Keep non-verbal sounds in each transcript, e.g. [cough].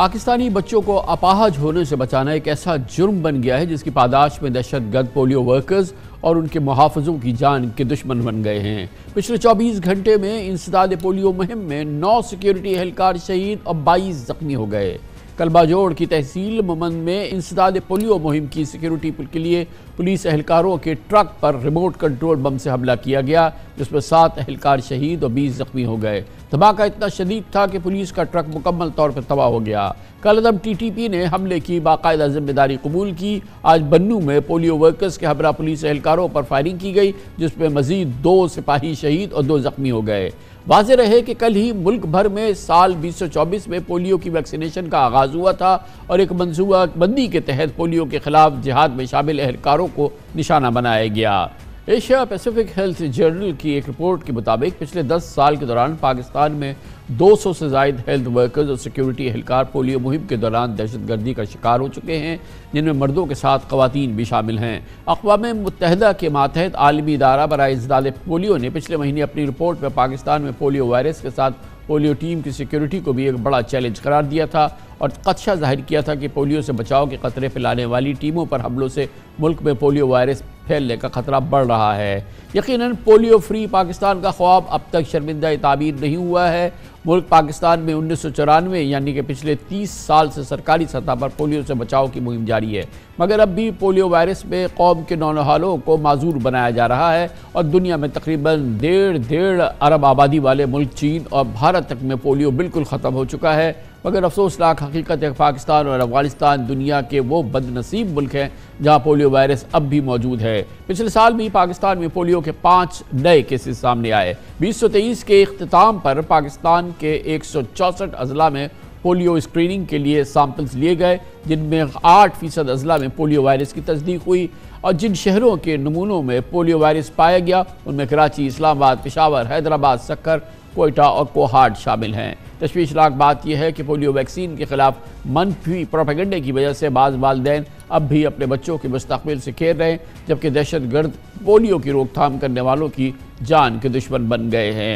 पाकिस्तानी बच्चों को अपाहज होने से बचाना एक ऐसा जुर्म बन गया है जिसकी पादाश में दहशत गर्द पोलियो वर्कर्स और उनके मुहाफजों की जान के दुश्मन बन गए हैं पिछले 24 घंटे में इंसदाद पोलियो मुहिम में नौ सिक्योरिटी एहलकार शहीद और बाईस जख्मी हो गए कलबाजोड़ की तहसील ममन में इंसदाद पोलियो मुहिम की सिक्योरिटी के लिए पुलिस एहलकारों के ट्रक पर रिमोट कंट्रोल बम से हमला किया गया जिसमें सात एहलकार शहीद और बीस जख्मी हो गए धमाका इतना शदीद था कि पुलिस का ट्रक मुकम्मल तौर पर तबाह हो गया कल अदम टी टी पी ने हमले की बाकायदा जिम्मेदारी कबूल की आज बन्नू में पोलियो वर्कर्स के हमरा पुलिस एहलकारों पर फायरिंग की गई जिसमें मजीद दो सिपाही शहीद और दो जख्मी हो गए वाज रहे कि कल ही मुल्क भर में साल बीस सौ चौबीस में पोलियो की वैक्सीनेशन का आगाज़ हुआ था और एक मनसूबा बंदी के तहत पोलियो के खिलाफ जिहाद में शामिल एहलकारों को निशाना बनाया गया एशिया पैसिफिक हेल्थ जर्नल की एक रिपोर्ट के मुताबिक पिछले 10 साल के दौरान पाकिस्तान में 200 से जायद हेल्थ वर्कर्स और सिक्योरिटी एहलकार पोलियो मुहिम के दौरान दहशतगर्दी का शिकार हो चुके हैं जिनमें मर्दों के साथ खुवान भी शामिल हैं अकवा मुतहदा के मातहत आलमी इदारा बरए इजदाल पोलियो ने पिछले महीने अपनी रिपोर्ट में पाकिस्तान में पोलियो वायरस के साथ पोलियो टीम की सिक्योरिटी को भी एक बड़ा चैलेंज करार दिया था और खदशा जाहिर किया था कि पोलियो से बचाव के खतरे फैलाने वाली टीमों पर हमलों से मुल्क में पोलियो वायरस फैलने का ख़तरा बढ़ रहा है यकीनन पोलियो फ्री पाकिस्तान का ख्वाब अब तक शर्मिंदा ताबीर नहीं हुआ है मुल्क पाकिस्तान में उन्नीस सौ चौरानवे यानी कि पिछले तीस साल से सरकारी सतह पर पोलियो से बचाव की मुहिम जारी है मगर अब भी पोलियो वायरस में कौम के नौनहालों को माजूर बनाया जा रहा है और दुनिया में तकरीबन डेढ़ डेढ़ अरब आबादी वाले मुल्क चीन और भारत तक में पोलियो बिल्कुल ख़त्म हो चुका है मगर अफसोसनाक हकीकत है पाकिस्तान और अफगानिस्तान दुनिया के वो बदनसीब मुल्क हैं जहाँ पोलियो वायरस अब भी मौजूद है पिछले साल भी पाकिस्तान में पोलियो के पाँच नए केसेस सामने आए बीस सौ तेईस के अख्ताम पर पाकिस्तान के एक सौ चौंसठ अजला में पोलियो स्क्रीनिंग के लिए सैंपल्स लिए गए जिनमें आठ फीसद अजला में पोलियो वायरस की तस्दीक हुई और जिन शहरों के नमूनों में पोलियो वायरस पाया गया उनमें कराची इस्लामाबाद पिशावर हैदराबाद सक्कर कोयटा और कोहाट शामिल हैं तशवीशनाक बात यह है कि पोलियो वैक्सीन के ख़िलाफ़ मनफी प्रोपेगेंडे की वजह से बाज़ वालदे अब भी अपने बच्चों के मुस्तबिल से खेल रहे हैं जबकि दहशत गर्द पोलियो की रोकथाम करने वालों की जान के दुश्मन बन गए हैं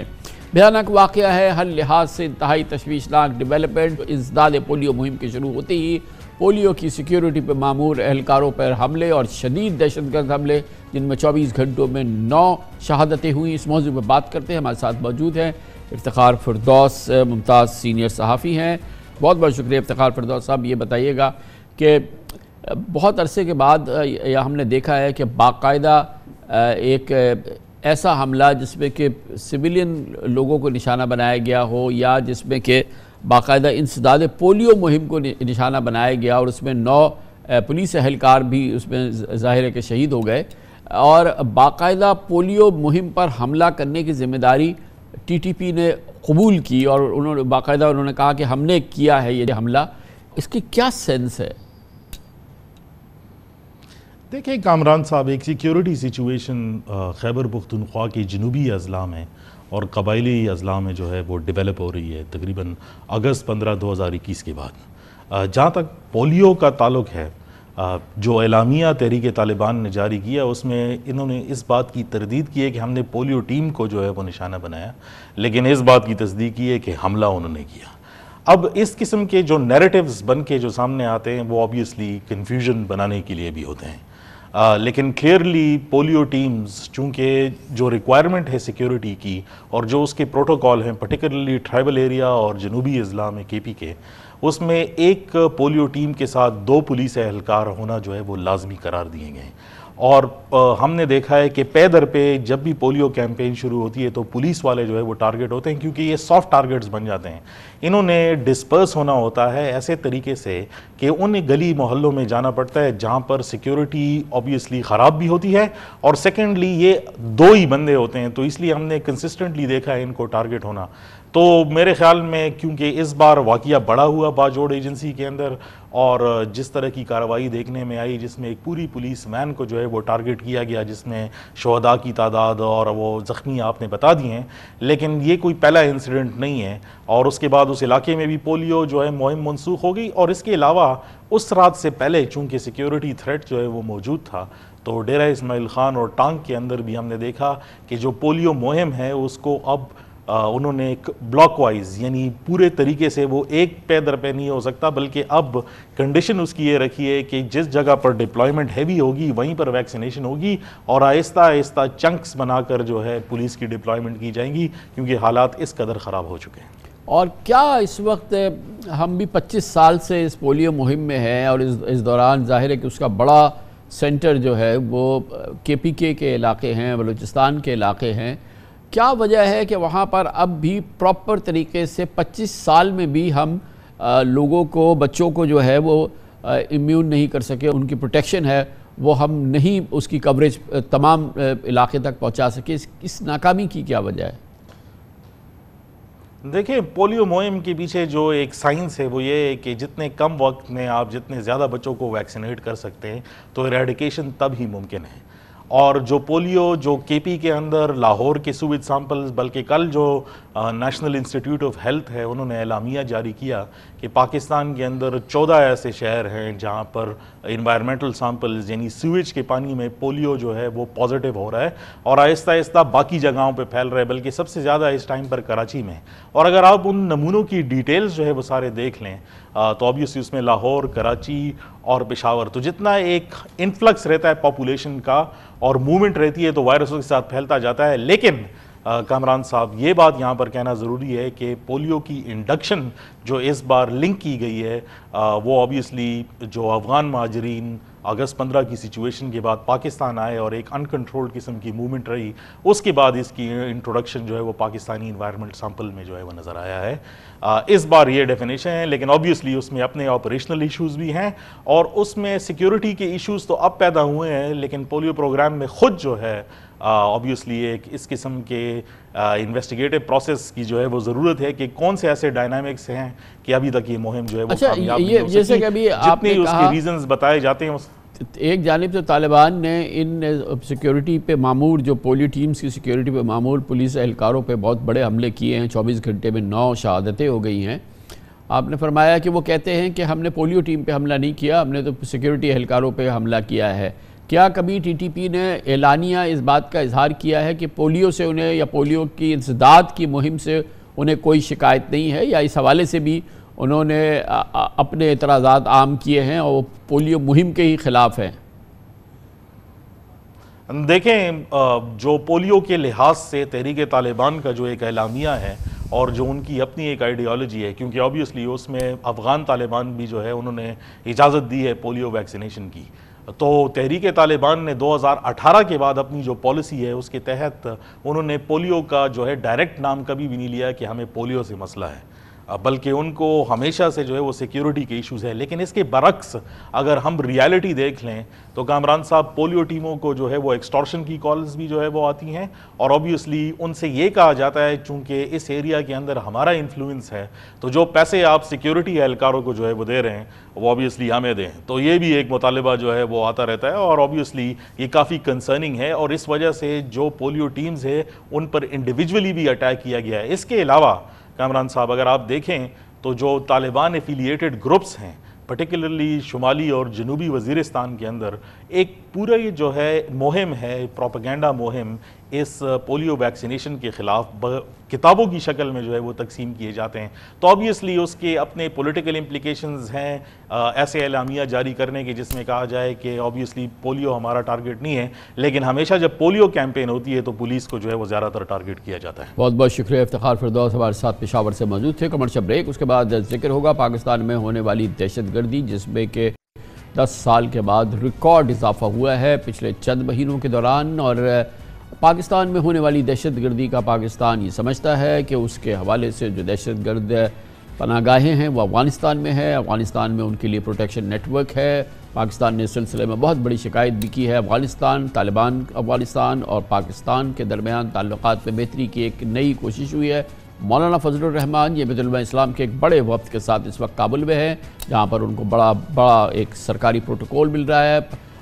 भयानक वाक़ है हर लिहाज से इंतहाई तशवीशनाक डिवेलपमेंट इजदाद पोलियो मुहिम के शुरू होते ही पोलियो की सिक्योरिटी पर मामूर एहलकारों पर हमले और शदीद दहशत गर्द हमले जिनमें चौबीस घंटों में नौ शहादतें हुई इस मौजू पर बात करते हैं हमारे साथ मौजूद हैं इफ्तार फरदौस मुमताज़ सीनियर सहाफ़ी हैं बहुत बहुत शुक्रिया इफ्तार फरदौस साहब ये बताइएगा कि बहुत अरसे के बाद यह हमने देखा है कि बाकायदा एक ऐसा हमला जिसमें कि सिविलियन लोगों को निशाना बनाया गया हो या जिसमें कि बाकायदा इंसदाद पोलियो मुहिम को निशाना बनाया गया और उसमें नौ पुलिस अहलकार भी उसमें ज़ाहिर है कि शहीद हो गए और बाकायदा पोलियो मुहिम पर हमला करने की जिम्मेदारी टीटीपी ने कबूल की और उन्होंने बाकायदा उन्होंने कहा कि हमने किया है ये हमला इसकी क्या सेंस है देखिए कामरान साहब एक सिक्योरिटी सिचुएशन खैबर पुख्तनख्वा के जनूबी अजला में और कबायली अजला में जो है वो डेवलप हो रही है तकरीबन अगस्त 15 2021 के बाद जहाँ तक पोलियो का ताल्लुक है जो एलामिया तहरीक तालिबान ने जारी किया उसमें इन्होंने इस बात की तरदीद की है कि हमने पोलियो टीम को जो है वो निशाना बनाया लेकिन इस बात की तस्दीक की है कि हमला उन्होंने किया अब इस किस्म के जो नैरेटिव्स बन के जो सामने आते हैं वो ऑब्वियसली कन्फ्यूजन बनाने के लिए भी होते हैं आ, लेकिन क्लियरली पोलियो टीम्स चूँकि जो रिक्वायरमेंट है सिक्योरिटी की और जो उसके प्रोटोकॉल हैं पर्टिकुलरली ट्राइबल एरिया और जनूबी अजला में के पी के उसमें एक पोलियो टीम के साथ दो पुलिस एहलकार होना जो है वो लाजमी करार दिए गए और हमने देखा है कि पे दर पे जब भी पोलियो कैंपेन शुरू होती है तो पुलिस वाले जो है वो टारगेट होते हैं क्योंकि ये सॉफ्ट टारगेट्स बन जाते हैं इन्होंने डिस्पर्स होना होता है ऐसे तरीके से कि उन गली मोहल्लों में जाना पड़ता है जहाँ पर सिक्योरिटी ऑब्वियसली ख़राब भी होती है और सेकेंडली ये दो ही बंदे होते हैं तो इसलिए हमने कंसिस्टेंटली देखा है इनको टारगेट होना तो मेरे ख्याल में क्योंकि इस बार वाक़ बड़ा हुआ बाजोड़ एजेंसी के अंदर और जिस तरह की कार्रवाई देखने में आई जिसमें एक पूरी पुलिस मैन को जो है वो टारगेट किया गया जिसमें शहदा की तादाद और वो ज़ख्मी आपने बता दिए हैं लेकिन ये कोई पहला इंसिडेंट नहीं है और उसके बाद उस इलाके में भी पोलियो जो है मुहिम मनसूख हो गई और इसके अलावा उस रात से पहले चूँकि सिक्योरिटी थ्रेट जो है वो मौजूद था तो डेरा इसमाइल ख़ान और टांग के अंदर भी हमने देखा कि जो पोलियो मुहिम है उसको अब उन्होंने एक ब्लॉक वाइज यानी पूरे तरीके से वो एक पे दर पे नहीं हो सकता बल्कि अब कंडीशन उसकी ये रखी है कि जिस जगह पर डिप्लॉयमेंट हैवी होगी वहीं पर वैक्सीनेशन होगी और आहिस्ता आहिस्ता चंक्स बनाकर जो है पुलिस की डिप्लॉयमेंट की जाएंगी क्योंकि हालात इस कदर ख़राब हो चुके हैं और क्या इस वक्त हम भी पच्चीस साल से इस पोलियो मुहिम में हैं और इस इस दौरान जाहिर है कि उसका बड़ा सेंटर जो है वो के पी के इलाके हैं बलूचिस्तान के इलाके हैं क्या वजह है कि वहाँ पर अब भी प्रॉपर तरीके से 25 साल में भी हम आ, लोगों को बच्चों को जो है वो इम्यून नहीं कर सके उनकी प्रोटेक्शन है वो हम नहीं उसकी कवरेज तमाम इलाके तक पहुँचा सके इस, इस नाकामी की क्या वजह है देखिए पोलियो मुहिम के पीछे जो एक साइंस है वो ये है कि जितने कम वक्त में आप जितने ज़्यादा बच्चों को वैक्सीनेट कर सकते हैं तो रेडिकेशन तब ही मुमकिन है और जो पोलियो जो केपी के अंदर लाहौर के सुविध सैम्पल्स बल्कि कल जो नेशनल इंस्टीट्यूट ऑफ हेल्थ है उन्होंने एलामिया जारी किया कि पाकिस्तान के अंदर चौदह ऐसे शहर हैं जहाँ पर इन्वायरमेंटल सैम्पल्स यानी सीवेज के पानी में पोलियो जो है वो पॉजिटिव हो रहा है और आहिस्ता आहिस्ता बाकी जगहों पर फैल रहा है बल्कि सबसे ज़्यादा इस टाइम पर कराची में और अगर आप उन नमूनों की डिटेल्स जो है वो सारे देख लें तो ऑब्वियसली उसमें लाहौर कराची और पेशावर तो जितना एक इन्फ्लक्स रहता है पॉपुलेशन का और मूवमेंट रहती है तो वायरसों के साथ फैलता जाता है लेकिन कामरान साहब ये बात यहाँ पर कहना ज़रूरी है कि पोलियो की इंडक्शन जो इस बार लिंक की गई है वो ऑब्वियसली जो अफ़गान माजरीन अगस्त 15 की सिचुएशन के बाद पाकिस्तान आए और एक अनकंट्रोल्ड किस्म की मूवमेंट रही उसके बाद इसकी इंट्रोडक्शन जो है वो पाकिस्तानी इन्वायरमेंट सैम्पल में जो है वो नज़र आया है इस बार ये डेफिनेशन है लेकिन ऑब्वियसली उसमें अपने ऑपरेशनल इश्यूज भी हैं और उसमें सिक्योरिटी के इश्यूज तो अब पैदा हुए हैं लेकिन पोलियो प्रोग्राम में खुद जो है ऑब्वियसली uh, एक इस किस्म के इन्वेस्टिगेटिव uh, प्रोसेस की जो है वो ज़रूरत है कि कौन से ऐसे डायनामिक्स हैं कि अभी तक ये मुहिम जो है वो अच्छा, ये, जैसे कि अभी जितने उसके रीजंस बताए जाते हैं उस एक जानब तो तालिबान ने इन सिक्योरिटी पे मामूर जो पोली टीम्स की सिक्योरिटी पे मामूर पुलिस एहलकारों पे बहुत बड़े हमले किए हैं 24 घंटे में नौ शहादतें हो गई हैं आपने फरमाया कि वो कहते हैं कि हमने पोलियो टीम पे हमला नहीं किया हमने तो सिक्योरिटी एहलकारों पे हमला किया है क्या कभी टीटीपी ने एलानिया इस बात का इजहार किया है कि पोलियो से उन्हें या पोलियो की इंसदाद की मुहिम से उन्हें कोई शिकायत नहीं है या इस हवाले से भी उन्होंने अपने इतराज़ा आम किए हैं और वो पोलियो मुहिम के ही ख़िलाफ़ हैं देखें जो पोलियो के लिहाज से तहरीक तालिबान का जो एक एलामिया है और जो उनकी अपनी एक आइडियोलॉजी है क्योंकि ऑब्वियसली उसमें अफ़गान तालिबान भी जो है उन्होंने इजाज़त दी है पोलियो वैक्सीनेशन की तो तहरीक तालिबान ने 2018 के बाद अपनी जो पॉलिसी है उसके तहत उन्होंने पोलियो का जो है डायरेक्ट नाम कभी भी नहीं लिया कि हमें पोलियो से मसला है बल्कि उनको हमेशा से जो है वो सिक्योरिटी के इश्यूज़ हैं लेकिन इसके बरक्स अगर हम रियलिटी देख लें तो कामरान साहब पोलियो टीमों को जो है वो एक्सटॉर्शन की कॉल्स भी जो है वो आती हैं और ऑब्वियसली उनसे ये कहा जाता है चूँकि इस एरिया के अंदर हमारा इन्फ्लुएंस है तो जो पैसे आप सिक्योरिटी एहलकारों को जो है वो दे रहे हैं वो ऑबियसली हमें दें तो ये भी एक मुतालबा जो है वो आता रहता है और ऑबियसली ये काफ़ी कंसर्निंग है और इस वजह से जो पोलियो टीम्स है उन पर इंडिविजुअली भी अटैक किया गया है इसके अलावा कामरान साहब अगर आप देखें तो जो तालिबान एफिलिएटेड ग्रुप्स हैं पर्टिकुलरली शुमाली और जनूबी वजीरस्तान के अंदर एक पूरा ये जो है मुहिम है प्रोपागेंडा मुहिम इस पोलियो वैक्सीनेशन के ख़िलाफ़ किताबों की शक्ल में जो है वो तकसीम किए जाते हैं तो ऑबियसली उसके अपने पॉलिटिकल इम्प्लिकेशंस हैं ऐसे एलामिया जारी करने के जिसमें कहा जाए कि ऑबियसली पोलियो हमारा टारगेट नहीं है लेकिन हमेशा जब पोलियो कैंपेन होती है तो पुलिस को जो है वो ज़्यादातर टारगेट किया जाता है बहुत बहुत शुक्रिया इफ्तार फिरदौस हमारे साथ पेशावर से मौजूद थे कमर्शल ब्रेक उसके बाद जिक्र होगा पाकिस्तान में होने वाली दहशत गर्दी जिसमें कि दस साल के बाद रिकॉर्ड इजाफा हुआ है पिछले चंद महीनों के दौरान और पाकिस्तान में होने वाली दहशत गर्दी का पाकिस्तान ये समझता है कि उसके हवाले से जो दहशत गर्द पनागाहें हैं वो अफ़गानिस्तान में है अफ़गानिस्तान में उनके लिए प्रोटेक्शन नेटवर्क है पाकिस्तान ने इस सिलसिले में बहुत बड़ी शिकायत भी की है अफ़गानिस्तान तालिबान अफ़गानिस्तान और पाकिस्तान के दरमियान ताल्लुकात में बेहतरी की एक नई कोशिश हुई है मौलाना फजलरहमान ये बिदुलमा इस्लाम के एक बड़े वक्त के साथ इस वक्त काबुल में है जहाँ पर उनको बड़ा बड़ा एक सरकारी प्रोटोकॉल मिल रहा है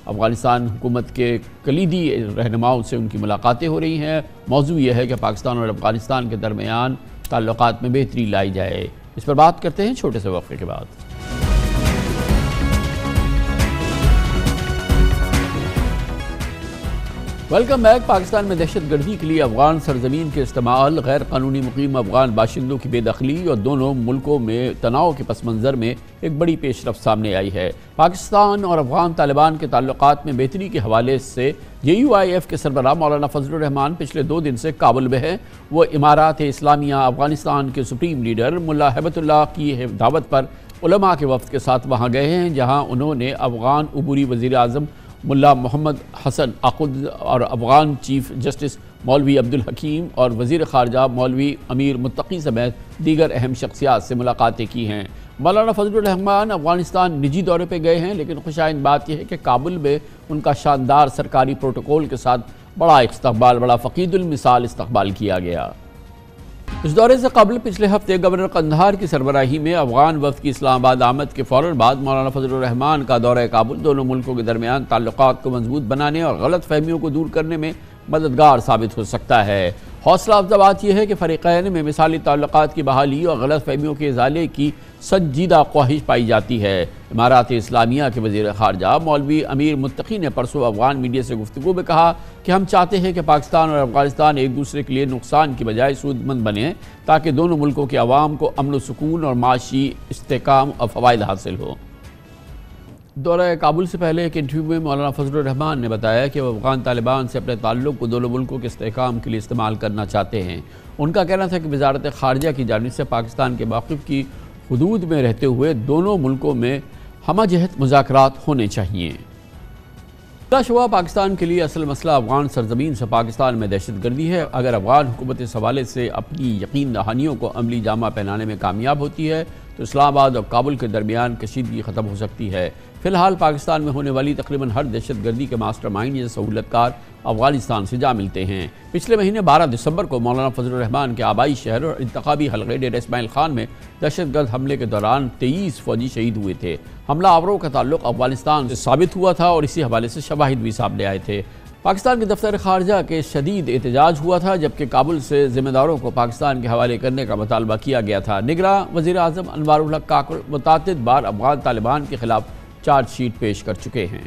अफगानिस्तान हुकूमत के कलीदी रहनुमाओं से उनकी मुलाकातें हो रही हैं मौजू यह है कि पाकिस्तान और अफगानिस्तान के दरमियान ताल्लुक में बेहतरी लाई जाए इस पर बात करते हैं छोटे से वक्फे के बाद वेलकम बैक पाकिस्तान में दहशत गर्दी के लिए अफगान सरजमीन के इस्तेमाल गैर कानूनी मुकीम अफगान बाशिंदों की बेदखली और दोनों मुल्कों में तनाव के पस मंज़र में एक बड़ी पेशरफ सामने आई है पाकिस्तान और अफगान तालिबान के ताल्लुक में बेहतरी के हवाले से जे यू आई एफ के सरबराह मौलाना फजलरहमान पिछले दो दिन से काबुल में हैं वो इमारात इस्लामिया अफगानिस्तान के सुप्रीम लीडर मुला हैबतुल्ला की दावत पर उलमा के वफ्त के साथ वहाँ गए हैं जहाँ उन्होंने अफगान अबूरी वज़ी अजम मुल्ला मोहम्मद हसन आकुद और अफगान चीफ जस्टिस मौलवी अब्दुल हकीम और वजीर खारजा मौलवी अमीर मुतकी समेत दीगर अहम शख्सियात से मुलाकातें की हैं मौलाना फजलरहमान अफगानिस्तान निजी दौरे पर गए हैं लेकिन खुशाइन बात यह है कि काबुल में उनका शानदार सरकारी प्रोटोकॉल के साथ बड़ा इस्तबाल बड़ा फ़कीदुलमिसाल इस्तबाल किया गया इस दौरे से कबल पिछले हफ्ते गवर्नर कंधार की सरबराही में अफगान वफद की इस्लामाबाद आमद के फ़ौर बाद मौलाना फजलरहमान का दौरा काबुल दोनों मुल्कों के दरमियान ताल्लुक को मजबूत बनाने और गलत फहमियों को दूर करने में मददगार साबित हो सकता है हौसला अफजा बात यह है कि फ़रीक़ैन में मिसाली ताल्लुक की बहाली और गलत फहमियों के इजाले की संजीदा ख्वाहिश पाई जाती है इमारात इस्लामिया के वजीर खारजा मौलवी अमीर मुतकी ने परसों अफगान मीडिया से गुफ्तु में कहा कि हम चाहते हैं कि पाकिस्तान और अफगानिस्तान एक दूसरे के लिए नुकसान की बजाय सूदमंद बने ताकि दोनों मुल्कों के आवाम को अमन सुकून और माशी इसकाम और फ़वाद हासिल हों दौरा काबुल से पहले एक इंटरव्यू में मौलाना फजलरहमान ने बताया कि वह अफगान तालिबान से अपने ताल्लुक को दोनों मुल्कों के इसकाम के लिए इस्तेमाल करना चाहते हैं उनका कहना था कि वजारत खारजा की जानब से पाकिस्तान के वाकफ़ की हदूद में रहते हुए दोनों मुल्कों में हम जहत मुजाकर होने चाहिए तशवा पाकिस्तान के लिए असल मसला अफगान सरजमीन से पाकिस्तान में दहशत गर्दी है अगर अफगान हुकूमत इस हवाले से अपनी यकीन दहानियों को अमली जामा पहनाने में कामयाब होती है तो इस्लामाबाद और काबुल के दरमियान कशीदगी ख़त्म हो सकती है फिलहाल पाकिस्तान में होने वाली तकरीबन हर दहशत गर्दी के मास्टर माइंड या सहूलतकार अफगानिस्तान से जा मिलते हैं पिछले महीने 12 दिसंबर को मौलाना फजल रहमान के आबाई शहर और इंतबी हलके डेर इसमाइल खान में दहशतगर्द हमले के दौरान तेईस फौजी शहीद हुए थे हमला आवरों का ताल्लुक अफगानिस्तान से साबित हुआ था और इसी हवाले से शवाहिद भी सामने आए थे पाकिस्तान के दफ्तर खारजा के शदीद एहतजाज हुआ था जबकि काबुल से जिम्मेदारों को पाकिस्तान के हवाले करने का मतालबा किया गया था निगरा वजी अजम अनवर काकुल मुतद बार अफगान तालिबान के खिलाफ चार्जशीट पेश कर चुके हैं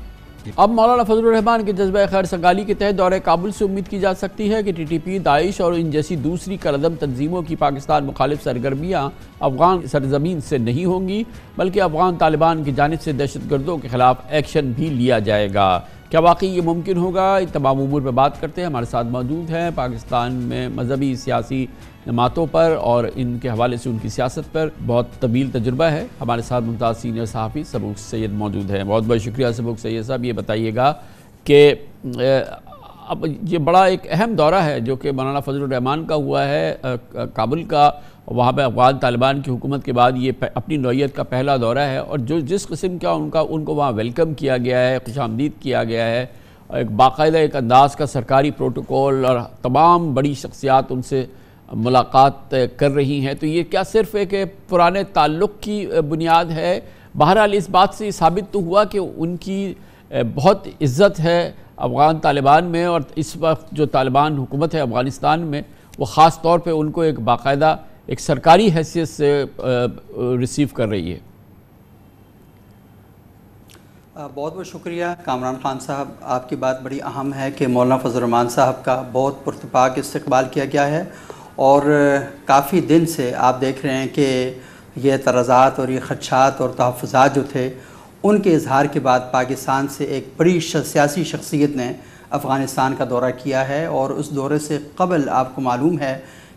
अब मौलाना फजल रहमान के जज्ब खैर संगाली के तहत दौरे काबुल से उम्मीद की जा सकती है कि टी टी पी दाइश और इन जैसी दूसरी कलदम तनजीमों की पाकिस्तान मुखालिफ सरगर्मियाँ अफगान सरजमीन से नहीं होंगी बल्कि अफगान तालिबान की जानब से दहशत गर्दों के खिलाफ एक्शन भी लिया जाएगा क्या वाकई ये मुमकिन होगा इन तमाम उमूर पर बात करते हैं हमारे साथ मौजूद हैं पाकिस्तान में मजहबी सियासी जमातों पर और इनके हवाले से उनकी सियासत पर बहुत तवील तजुर्बा है हमारे साथ मुमताज़ सीनियर सहाफ़ी सबूक सैद मौजूद हैं बहुत बहुत शुक्रिया सबूक सैद साहब ये बताइएगा कि अब ये बड़ा एक अहम दौरा है जो कि मौलाना फजलरहमान का हुआ है काबुल का वहाँ पर अफगान तालिबान की हुकूमत के बाद ये अपनी नौीयत का पहला दौरा है और जो जिस किस्म का उनका उनको वहाँ वेलकम किया गया है खुश किया गया है एक बाकायदा एक अंदाज़ का सरकारी प्रोटोकॉल और तमाम बड़ी शख्सियात उनसे मुलाकात कर रही हैं तो ये क्या सिर्फ एक पुराने ताल्लुक़ की बुनियाद है बहरहाल इस बात से साबित तो हुआ कि उनकी बहुत इज़्ज़त है अफ़गान तालिबान में और इस वक्त जो तालिबान हुकूमत है अफ़गानिस्तान में वो ख़ास तौर पे उनको एक बाकायदा एक सरकारी हैसियत से रिसीव कर रही है बहुत बहुत शुक्रिया कामरान खान साहब आपकी बात बड़ी अहम है कि मौलाना फजलरहमान साहब का बहुत पुरतपाक इस्तबाल किया गया है और काफ़ी दिन से आप देख रहे हैं कि ये तराजात और ये खदशात और तहफ़ात जो थे उनके इजहार के बाद पाकिस्तान से एक बड़ी सियासी शख्सियत ने अफ़गानिस्तान का दौरा किया है और उस दौरे से कबल आपको मालूम है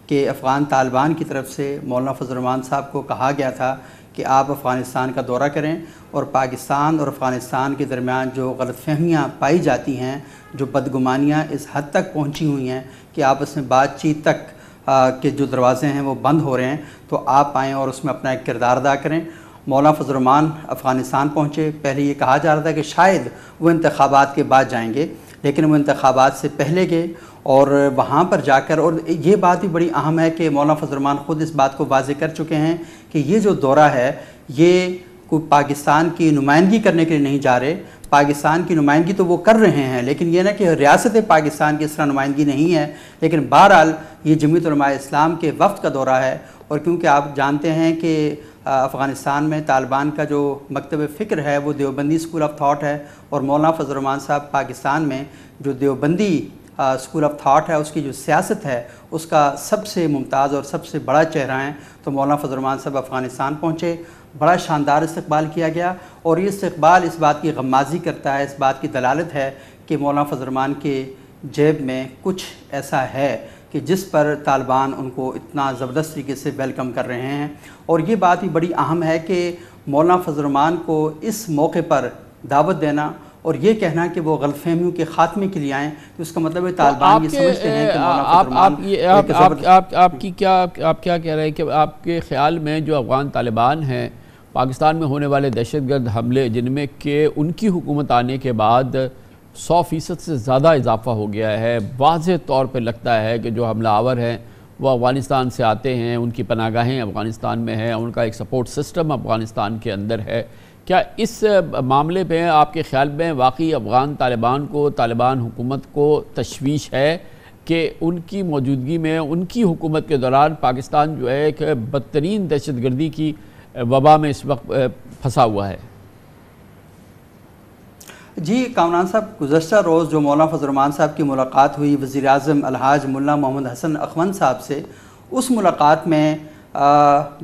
कि अफ़गान तालिबान की तरफ से मौलाना फजलरमान साहब को कहा गया था कि आप अफ़गानिस्तान का दौरा करें और पाकिस्तान और अफ़गानिस्तान के दरमियान जो गलत फहमियाँ पाई जाती हैं जो बदगुमानियाँ इस हद तक पहुँची हुई हैं कि आप उसमें बातचीत तक के जो दरवाज़े हैं वो बंद हो रहे हैं तो आप आएँ और उसमें अपना एक किरदार अदा करें मौलाना फजलरमान अफ़गानिस्तान पहुँचे पहले ये कहा जा रहा था कि शायद वो इंतबात के बाद जाएँगे लेकिन वो इंतबात से पहले गए और वहाँ पर जाकर और ये बात भी बड़ी अहम है कि मौलाना फजलरमान ख़ुद इस बात को वाजे कर चुके हैं कि ये जो दौरा है ये को पाकिस्तान की नुमाइंदगी करने के लिए नहीं जा रहे पाकिस्तान की नुमाइंदगी तो वो कर रहे हैं लेकिन ये ना कि रियासत पाकिस्तान की इस तरह नुमाइंदगी नहीं है लेकिन बहरहाल ये जमीतलमा इस्लाम के वक्त का दौरा है और क्योंकि आप जानते हैं कि अफ़गानिस्तान में तालिबान का जो मकतब फ़िक्र है वो देवबंदी स्कूल ऑफ थाट है और मौलाना फजलरमान साहब पाकिस्तान में जो देवबंदी स्कूल ऑफ थाट है उसकी जो सियासत है उसका सबसे मुमताज़ और सबसे बड़ा चेहरा है तो मौलाना फजलरमान साहब अफ़गानिस्तान पहुँचे बड़ा शानदार इस्तबाल किया गया और ये इस्तबाल इस बात की गमाजी करता है इस बात की दलालत है कि मौलाना फजरमान के जेब में कुछ ऐसा है कि जिस पर तालिबान उनको इतना ज़बरदस्त तरीके से वेलकम कर रहे हैं और ये बात भी बड़ी अहम है कि मौलाना फजरमान को इस मौके पर दावत देना और ये कहना कि वो गलतफहमियों के खात्मे के लिए आएँ तो उसका मतलब है तो तालिबान ये समझते हैं कि आप ये आप आपकी क्या आप क्या कह रहे हैं कि आपके ख्याल में जो अफ़गान तालिबान हैं पाकिस्तान में होने वाले दहशत गर्द हमले जिनमें के उनकी हुकूमत आने के बाद सौ फ़ीसद से ज़्यादा इजाफा हो गया है वाज तौर पर लगता है कि जो हमला आवर हैं वह अफ़गानिस्तान से आते हैं उनकी पनागाहें अफ़गानिस्तान में हैं उनका एक सपोर्ट सिस्टम अफ़गानिस्तान के अंदर है क्या इस मामले पे आपके ख्याल में वाकई अफ़गान तालिबान को तालिबान हुकूमत को तशवीश है कि उनकी मौजूदगी में उनकी हुकूमत के दौरान पाकिस्तान जो है एक बदतरीन दहशत गर्दी की वबा में इस वक्त फंसा हुआ है जी कामरान साहब गुजशत रोज़ जो मौलाना फजलरमान साहब की मुलाकात हुई वज़ी अजम अलहाज मुला मोहम्मद हसन अखवन साहब से उस मुलाकात में आ,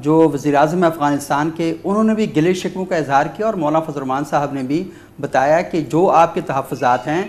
जो वज़ी अजम अफ़गानिस्तान के उन्होंने भी गिले शिकवों का इजहार किया और मौलाना फजलरमान साहब ने भी बताया कि जो आपके तहफ़ात हैं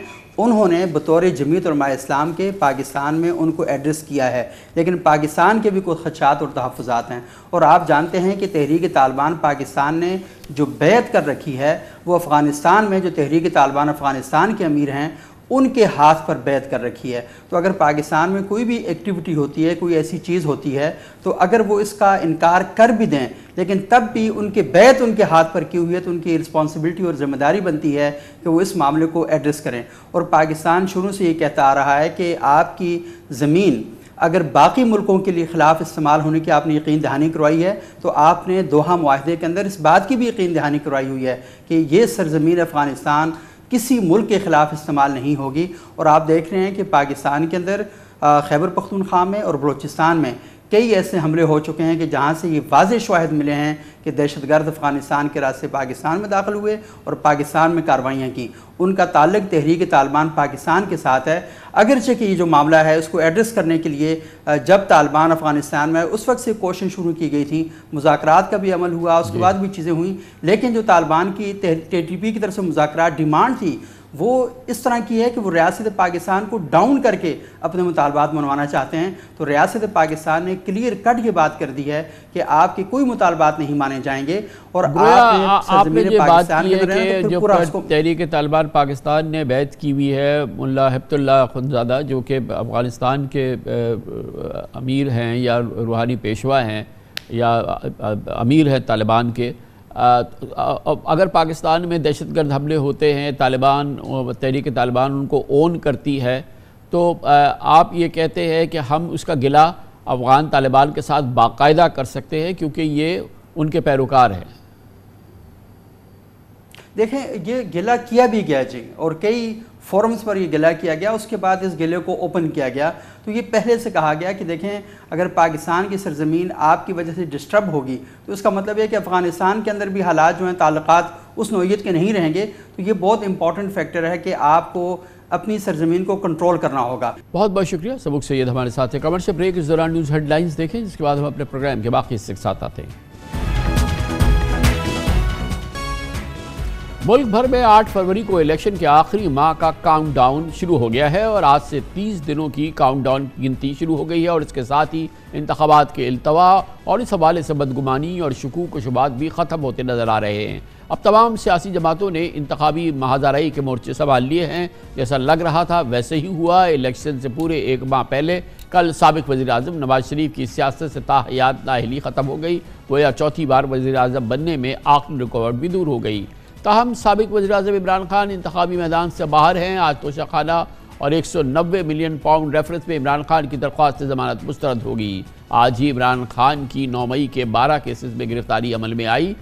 उन्होंने बतौर जमीत और इस्लाम के पाकिस्तान में उनको एड्रेस किया है लेकिन पाकिस्तान के भी कुछ खदशात और तहफ़ात हैं और आप जानते हैं कि तहरीक तालिबान पाकिस्तान ने जो बैत कर रखी है वो अफ़गानिस्तान में जो तहरीक तालिबान अफ़गानिस्तान के अमीर हैं उनके हाथ पर बैत कर रखी है तो अगर पाकिस्तान में कोई भी एक्टिविटी होती है कोई ऐसी चीज़ होती है तो अगर वो इसका इनकार कर भी दें लेकिन तब भी उनके बैत उनके हाथ पर की हुई है तो उनकी रिस्पॉन्सिबिलिटी और ज़िम्मेदारी बनती है कि वो इस मामले को एड्रेस करें और पाकिस्तान शुरू से ये कहता आ रहा है कि आपकी ज़मीन अगर बाकी मुल्कों के लिए ख़िलाफ़ इस्तेमाल होने की आपने यकीन दहानी करवाई है तो आपने दोहा माहदे के अंदर इस बात की भी यकीन दहानी करवाई हुई है कि ये सरजमीन अफ़गानिस्तान किसी मुल्क के ख़िलाफ़ इस्तेमाल नहीं होगी और आप देख रहे हैं कि पाकिस्तान के अंदर खैबर पख्तूनख्वा में और बलोचिस्तान में कई ऐसे हमले हो चुके हैं कि जहाँ से ये वाज शवाहद मिले हैं कि दहशत गर्द अफगानिस्तान के रास्ते पाकिस्तान में दाखिल हुए और पाकिस्तान में कार्रवाइयाँ की उनका ताल्लुक तहरीक तालिबान पाकिस्तान के साथ है अगरचे कि ये जो मामला है उसको एड्रेस करने के लिए जब तालिबान अफगानिस्तान में उस वक्त से कोशिश शुरू की गई थी मुजाकर का भी अमल हुआ उसके बाद भी चीज़ें हुई लेकिन जो तालिबान की टी की तरफ से मुजाकर डिमांड थी वो इस तरह की है कि वो रियासत पाकिस्तान को डाउन करके अपने मुतालबात मनवाना चाहते हैं तो रियासत पाकिस्तान ने क्लियर कट ये बात कर दी है कि आपके कोई मुतालबात नहीं माने जाएंगे और आपने तो तहरीक तालिबान पाकिस्तान ने बैत की हुई है मुला हब्तुल्ला खुनजादा जो कि अफ़गानिस्तान के अमीर हैं या रूहानी पेशवा हैं या अमीर है तालिबान के अगर पाकिस्तान में दहशत गर्द हमले होते हैं तालिबान तहरीक तालिबान उनको ओन करती है तो आप ये कहते हैं कि हम उसका गिला अफ़गान तालिबान के साथ बाकायदा कर सकते हैं क्योंकि ये उनके पैरोकार हैं देखें ये गिला किया भी गया जी और कई फॉर्म्स पर ये गिला किया गया उसके बाद इस गले को ओपन किया गया तो ये पहले से कहा गया कि देखें अगर पाकिस्तान की सरजमीन आपकी वजह से डिस्टर्ब होगी तो इसका मतलब है कि अफ़गानिस्तान के अंदर भी हालात जो हैं ताल्लुकात उस नोयत के नहीं रहेंगे तो ये बहुत इंपॉर्टेंट फैक्टर है कि आपको अपनी सरजमीन को कंट्रोल करना होगा बहुत बहुत शुक्रिया सबक सैद हमारे साथ है कमर्शियल ब्रेक इस दौरान न्यूज़ हेडलाइंस देखें जिसके बाद हम अपने प्रोग्राम के बाकी हिस्से के साथ आते हैं मुल्क भर में 8 फरवरी को इलेक्शन के आखिरी माह का काउंटडाउन शुरू हो गया है और आज से 30 दिनों की काउंटडाउन गिनती शुरू हो गई है और इसके साथ ही इंतबात के अल्तवा और इस हवाले से बदगुमानी और शकूक शुबात भी ख़त्म होते नज़र आ रहे हैं अब तमाम सियासी जमातों ने इंतबी महाजाराई के मोर्चे संभाल लिए हैं जैसा लग रहा था वैसे ही हुआ इलेक्शन से पूरे एक माह पहले कल सबक वजी अजम नवाज शरीफ की सियासत से ताहयात नाहली ख़त्म हो गई वो या चौथी बार वजी अजम बनने में आखिरी रिकॉर्ड भी दूर हो गई ताहम सबक वजी इमरान खान इंतबी मैदान से बाहर हैं आज तोशाखाना और एक सौ नब्बे मिलियन पाउंड रेफरेंस में इमरान खान की दरख्वास्त जमानत मुस्तरद होगी आज ही इमरान खान की नौ मई के बारह केसेस में गिरफ्तारी अमल में आई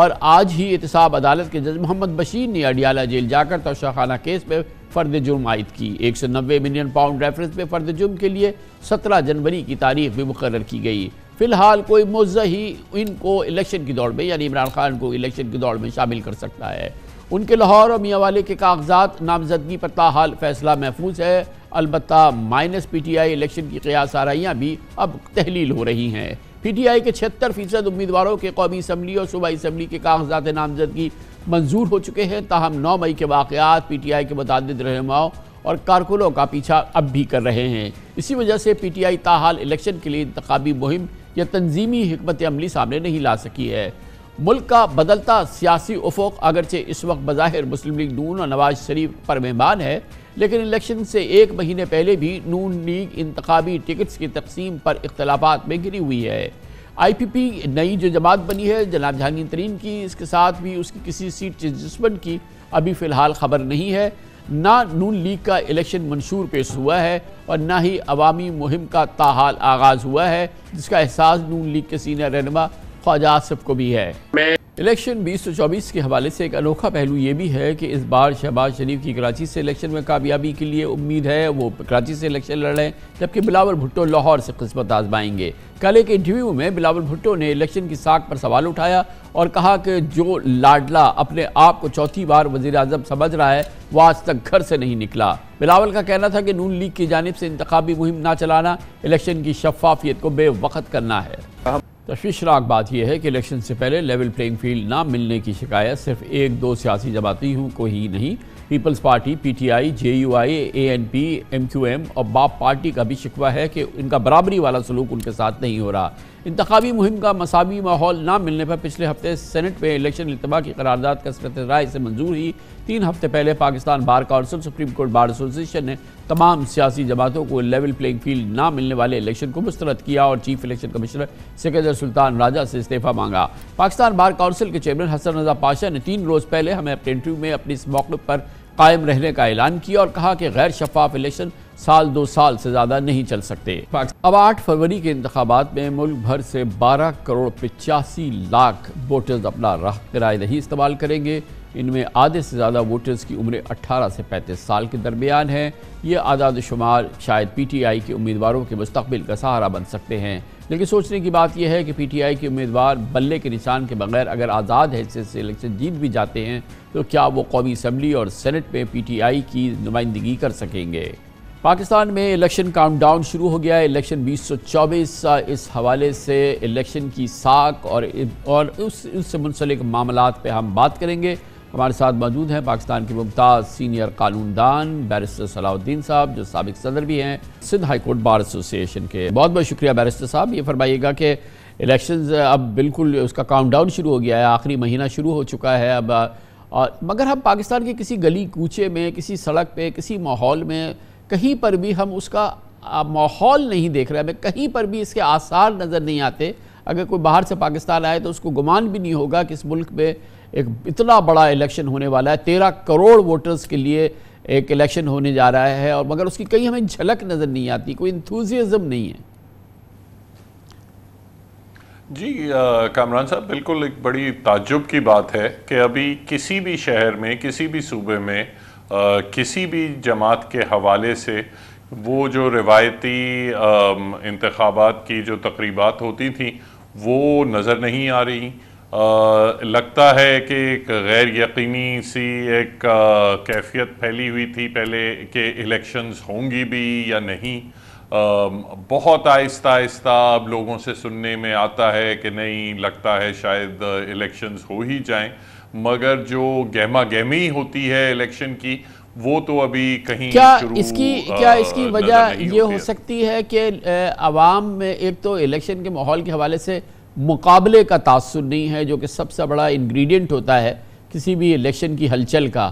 और आज ही एहतसाब अदालत के जज मोहम्मद बशीर ने अडियाला जेल जाकर तोशाखाना केस में फ़र्द जुर्म आयद की एक सौ नबे मिलियन पाउंड रेफरेंस में फ़र्द जुर्म के लिए सत्रह जनवरी की तारीख भी मुकर की गई फ़िलहाल कोई मुज ही इनको इलेक्शन की दौड़ में यानी इमरान खान को इलेक्शन की दौड़ में शामिल कर सकता है उनके लाहौर और मियाँ वाले के कागजात नामजदगी पर ताहाल फैसला महफूज है अलबत् minus P T I election की क्या सारियाँ भी अब तहलील हो रही हैं पी टी आई के छिहत्तर फ़ीसद उम्मीदवारों के कौमी इसम्बली और सूबाई इसम्बली के कागजात नामजदगी मंजूर हो चुके हैं ताहम नौ मई के वाकत पी टी आई के मतद रहनुमाओं और कारकुनों का पीछा अब भी कर रहे हैं इसी वजह से पी टी आई ताहाल इलेक्शन के लिए इंतबी मुहिम या तनजीमी हमत अमली सामने नहीं ला सकी है मुल्क का बदलता सियासी उफोक अगरचे इस वक्त बज़ाहिर मुस्लिम लीग नून और नवाज शरीफ पर मेहमान है लेकिन इलेक्शन से एक महीने पहले भी नून लीग इंतबी टिकट्स की तकसीम पर इख्तलाफा में घिरी हुई है आई पी पी नई जो जमात बनी है जनाब जहांगीर तरीन की इसके साथ भी उसकी किसी सीट एडजस्टमेंट की अभी फ़िलहाल ख़बर नहीं है ना नून लीग का इलेक्शन मंशूर पेश हुआ है और ना ही अवामी मुहिम का ताहाल आगाज़ हुआ है जिसका एहसास नून लीग के सीनियर रहनमा ख्वाजा आसफ को भी है मैं इलेक्शन 2024 चौबीस के हवाले से एक अनोखा पहलू ये भी है कि इस बार शहबाज शरीफ की कराची से इलेक्शन में कामयाबी के लिए उम्मीद है वो कराची से इलेक्शन लड़ रहे हैं जबकि बिलावल भुट्टो लाहौर से किस्मत आजमाएंगे कल एक इंटरव्यू में बिलावल भुट्टो ने इलेक्शन की साख पर सवाल उठाया और कहा कि जो लाडला अपने आप को चौथी बार वजी अजम समझ रहा है वह आज तक घर से नहीं निकला बिलावल का कहना था कि नून लीग की जानब से इंतबी मुहिम ना चलाना इलेक्शन की शफाफियत को बेवकत करना है तशवीशनाक बात यह है कि इलेक्शन से पहले लेवल प्लेइंग फील्ड ना मिलने की शिकायत सिर्फ एक दो सियासी जमातियों को ही नहीं peoples party PTI JUI ANP MQM और बाप पार्टी का भी शिकवा है कि इनका बराबरी वाला सलूक उनके साथ नहीं हो रहा इंतबी मुहिम का मसावी माहौल ना मिलने पर पिछले हफ्ते सेनेट में इलेक्शन इतबा की करारदाद कसरत राय से मंजूर हुई तीन हफ्ते पहले Pakistan bar council supreme court bar association ने तमाम सियासी जमातों को लेवल प्लेइंग फील्ड ना मिलने वाले इलेक्शन को मुस्तरद किया और chief election commissioner Sikandar Sultan Raja से इस्तीफा मांगा पाकिस्तान बार काउंसिल के चेयरमैन हसन रजा पाशा ने तीन रोज़ पहले हमें अपने इंटरव्यू में अपने इस मौक़ पर कायम रहने का ऐलान किया और कहा कि गैर शफाफ इलेक्शन साल दो साल से ज़्यादा नहीं चल सकते अब 8 फरवरी के इंतबात में मुल्क भर से 12 करोड़ पिचासी लाख वोटर्स अपना राह किराए नहीं इस्तेमाल करेंगे इनमें आधे से ज़्यादा वोटर्स की उम्र 18 से 35 साल के दरमियान है ये आदाद शुमार शायद पीटीआई के उम्मीदवारों के मुस्तबिल का सहारा बन सकते हैं लेकिन सोचने की बात यह है कि पीटीआई के उम्मीदवार बल्ले के निशान के बगैर अगर आज़ाद हैसियत से इलेक्शन जीत भी जाते हैं तो क्या वो कौमी असम्बली और सेनेट में आई की नुमाइंदगी कर सकेंगे पाकिस्तान में इलेक्शन काउंटडाउन शुरू हो गया है इलेक्शन 2024 इस हवाले से इलेक्शन की साख और और उस उससे मुंसलिक मामला पे हम बात करेंगे हमारे साथ मौजूद हैं पाकिस्तान के मुमताज़ सीनियर कानूनदान बैरिस्टर सलाउद्दीन साहब जो सबक सदर भी हैं Sindh high court bar association के बहुत बहुत शुक्रिया बैरिस्टर साहब ये फरमाइएगा कि इलेक्शन अब बिल्कुल उसका काउंटडाउन शुरू हो गया है आखिरी महीना शुरू हो चुका है अब और मगर हम पाकिस्तान के किसी गली कूचे में किसी सड़क पर किसी माहौल में कहीं पर भी हम उसका माहौल नहीं देख रहे हमें कहीं पर भी इसके आसार नज़र नहीं आते अगर कोई बाहर से पाकिस्तान आए तो उसको गुमान भी नहीं होगा कि इस मुल्क में एक इतना बड़ा इलेक्शन होने वाला है तेरह करोड़ वोटर्स के लिए एक इलेक्शन होने जा रहा है और मगर उसकी कहीं हमें झलक नज़र नहीं आती कोई इंथ्यूजम नहीं है जी कामरान साहब बिल्कुल एक बड़ी ताजुब की बात है कि अभी किसी भी शहर में किसी भी सूबे में किसी भी जमात के हवाले से वो जो रिवायती इंतबात की जो तकरीबात होती थी वो नज़र नहीं आ रही आ, लगता है कि एक गैर यकीनी सी एक आ, कैफियत फैली हुई थी पहले कि इलेक्शंस होंगी भी या नहीं आ, बहुत आहिस्ता आहिस्ता अब लोगों से सुनने में आता है कि नहीं लगता है शायद इलेक्शंस हो ही जाएं मगर जो गहमा गहमी होती है इलेक्शन की वो तो अभी कहीं क्या इसकी क्या इसकी वजह ये हो सकती है कि आवाम में एक तो इलेक्शन के माहौल के हवाले से मुकाबले का तासर नहीं है जो कि सबसे बड़ा इंग्रेडिएंट होता है किसी भी इलेक्शन की हलचल का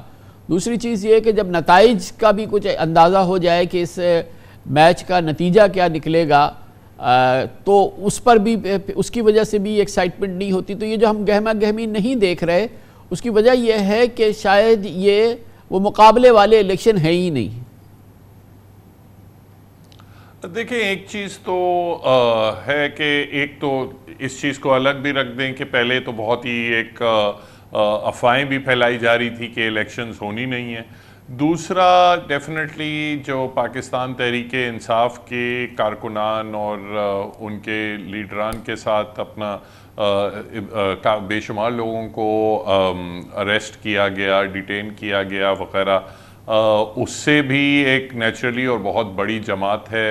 दूसरी चीज़ ये कि जब नतज का भी कुछ अंदाज़ा हो जाए कि इस मैच का नतीजा क्या निकलेगा आ, तो उस पर भी उसकी वजह से भी एक्साइटमेंट नहीं होती तो ये जो हम गहमा गहमी नहीं देख रहे उसकी वजह यह है कि शायद ये वो मुकाबले वाले इलेक्शन है ही नहीं देखिए एक चीज़ तो आ, है कि एक तो इस चीज़ को अलग भी रख दें कि पहले तो बहुत ही एक अफवाहें भी फैलाई जा रही थी कि इलेक्शंस होनी नहीं है दूसरा डेफिनेटली जो पाकिस्तान तहरीक इंसाफ के कारकुनान और उनके लीडरान के साथ अपना का बेशुमार लोगों को अरेस्ट किया गया डिटेन किया गया वगैरह उससे भी एक नेचुरली और बहुत बड़ी जमात है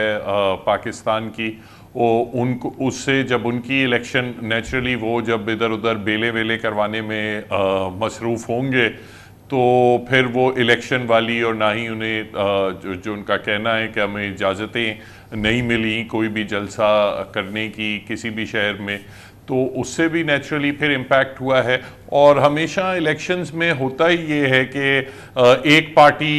पाकिस्तान की वो उनको उससे जब उनकी इलेक्शन नेचुरली वो जब इधर उधर बेले वेले करवाने में मसरूफ़ होंगे तो फिर वो इलेक्शन वाली और ना ही उन्हें जो, जो उनका कहना है कि हमें इजाज़तें नहीं मिली कोई भी जलसा करने की किसी भी शहर में तो उससे भी नेचुरली फिर इम्पैक्ट हुआ है और हमेशा इलेक्शंस में होता ही ये है कि एक पार्टी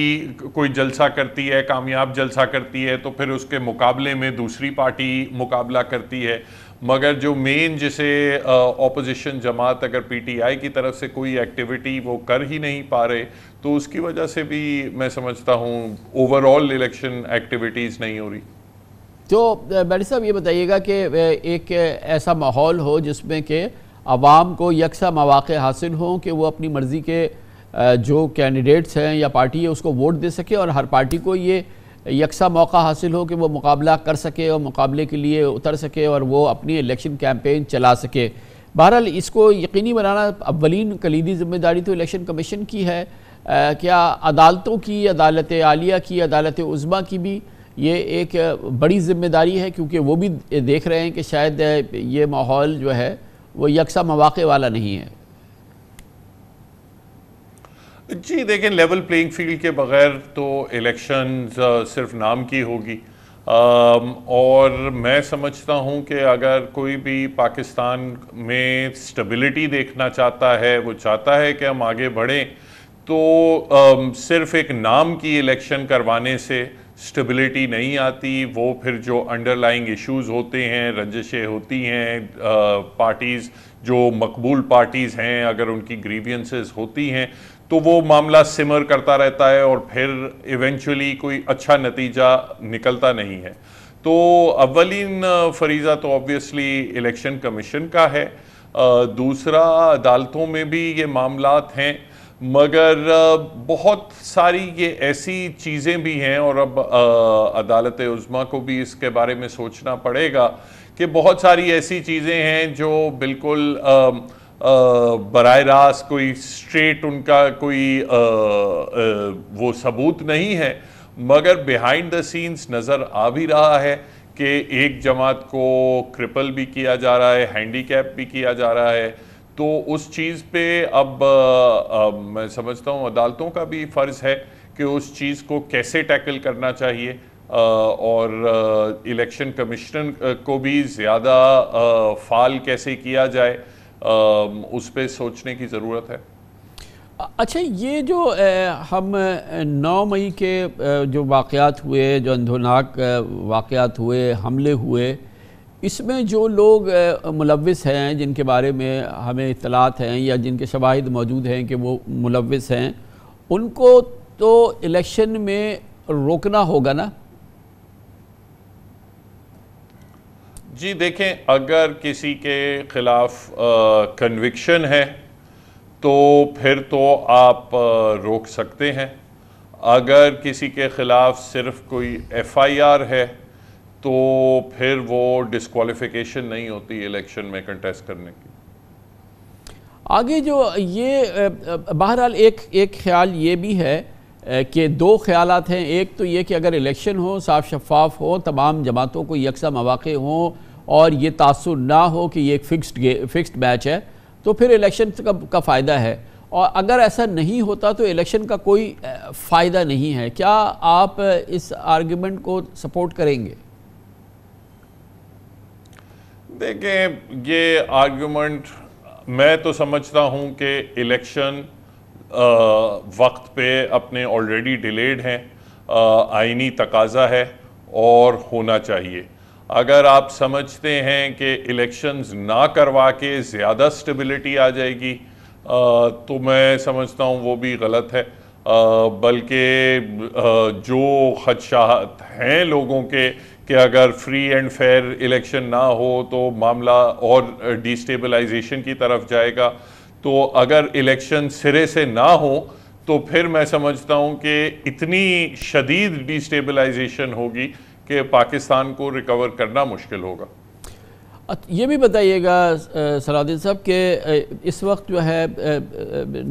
कोई जलसा करती है कामयाब जलसा करती है तो फिर उसके मुकाबले में दूसरी पार्टी मुकाबला करती है मगर जो मेन जिसे ऑपोजिशन जमात अगर पीटीआई की तरफ से कोई एक्टिविटी वो कर ही नहीं पा रहे तो उसकी वजह से भी मैं समझता हूँ ओवरऑल इलेक्शन एक्टिविटीज़ नहीं हो रही तो बैरी साहब ये बताइएगा कि एक ऐसा माहौल हो जिसमें कि आवाम को यकसा मौाक़े हासिल हों कि वो अपनी मर्ज़ी के जो कैंडिडेट्स हैं या पार्टी है उसको वोट दे सके और हर पार्टी को ये यकसा मौका हासिल हो कि वो मुकाबला कर सके और मुकाबले के लिए उतर सके और वो अपनी इलेक्शन कैंपेन चला सके बहरहाल इसको यकीनी बनाना अवलिन कलीदी जिम्मेदारी तो इलेक्शन कमीशन की है आ, क्या अदालतों की अदालत आलिया की अदालत उज़मा की भी ये एक बड़ी जिम्मेदारी है क्योंकि वो भी देख रहे हैं कि शायद ये माहौल जो है वो यकसा मौाक़े वाला नहीं है जी देखें लेवल प्लेइंग फील्ड के बगैर तो इलेक्शन सिर्फ नाम की होगी और मैं समझता हूं कि अगर कोई भी पाकिस्तान में स्टेबिलिटी देखना चाहता है वो चाहता है कि हम आगे बढ़ें तो सिर्फ एक नाम की इलेक्शन करवाने से स्टेबिलिटी नहीं आती वो फिर जो अंडरलाइंग इश्यूज होते हैं रंजिशें होती हैं पार्टीज़ जो मकबूल पार्टीज़ हैं अगर उनकी ग्रीवियंसेस होती हैं तो वो मामला सिमर करता रहता है और फिर इवेंचुअली कोई अच्छा नतीजा निकलता नहीं है तो अवलिन फरीज़ा तो ऑब्वियसली इलेक्शन कमीशन का है दूसरा अदालतों में भी ये मामला हैं मगर बहुत सारी ये ऐसी चीज़ें भी हैं और अब अदालत उज़मा को भी इसके बारे में सोचना पड़ेगा कि बहुत सारी ऐसी चीज़ें हैं जो बिल्कुल बर रास्त कोई स्ट्रेट उनका कोई आ, आ, वो सबूत नहीं है मगर बिहाइंड द सीन्स नज़र आ भी रहा है कि एक जमात को क्रिपल भी किया जा रहा है हैंडीकैप भी किया जा रहा है तो उस चीज़ पे अब आ, आ, मैं समझता हूँ अदालतों का भी फ़र्ज़ है कि उस चीज़ को कैसे टैकल करना चाहिए आ, और इलेक्शन कमिश्नर को भी ज़्यादा फाल कैसे किया जाए उस पर सोचने की ज़रूरत है अच्छा ये जो हम 9 मई के जो वाक़ हुए जो अंधोनाक वाक़ात हुए हमले हुए इसमें जो लोग मुलविस हैं जिनके बारे में हमें इतलात हैं या जिनके शवाहद मौजूद हैं कि वो मुलविस हैं उनको तो इलेक्शन में रोकना होगा ना जी देखें अगर किसी के खिलाफ कन्विक्शन है तो फिर तो आप आ, रोक सकते हैं अगर किसी के खिलाफ सिर्फ कोई एफआईआर है तो फिर वो डिस्कालिफिकेशन नहीं होती इलेक्शन में कंटेस्ट करने की आगे जो ये बहरहाल एक एक ख्याल ये भी है कि दो ख्याल हैं एक तो ये कि अगर इलेक्शन हो साफ शफाफ हो तमाम जमातों को यकसा मौाक़े हों और ये तासर ना हो कि ये एक फ़िक्स्ड फ़िक्स्ड मैच है तो फिर इलेक्शन का, का फ़ायदा है और अगर ऐसा नहीं होता तो इलेक्शन का कोई फ़ायदा नहीं है क्या आप इस आर्गूमेंट को सपोर्ट करेंगे देखें ये आर्गूमेंट मैं तो समझता हूँ कि इलेक्शन वक्त पे अपने ऑलरेडी डिलेड हैं आइनी तकाजा है और होना चाहिए अगर आप समझते हैं कि इलेक्शंस ना करवा के ज़्यादा स्टेबिलिटी आ जाएगी आ, तो मैं समझता हूँ वो भी गलत है बल्कि जो खदशात हैं लोगों के कि अगर फ्री एंड फेयर इलेक्शन ना हो तो मामला और डिस्टेबलाइजेशन की तरफ जाएगा तो अगर इलेक्शन सिरे से ना हो तो फिर मैं समझता हूं कि इतनी शदीद डिस्टेबलाइजेशन होगी कि पाकिस्तान को रिकवर करना मुश्किल होगा ये भी बताइएगा सलादीन साहब के इस वक्त जो है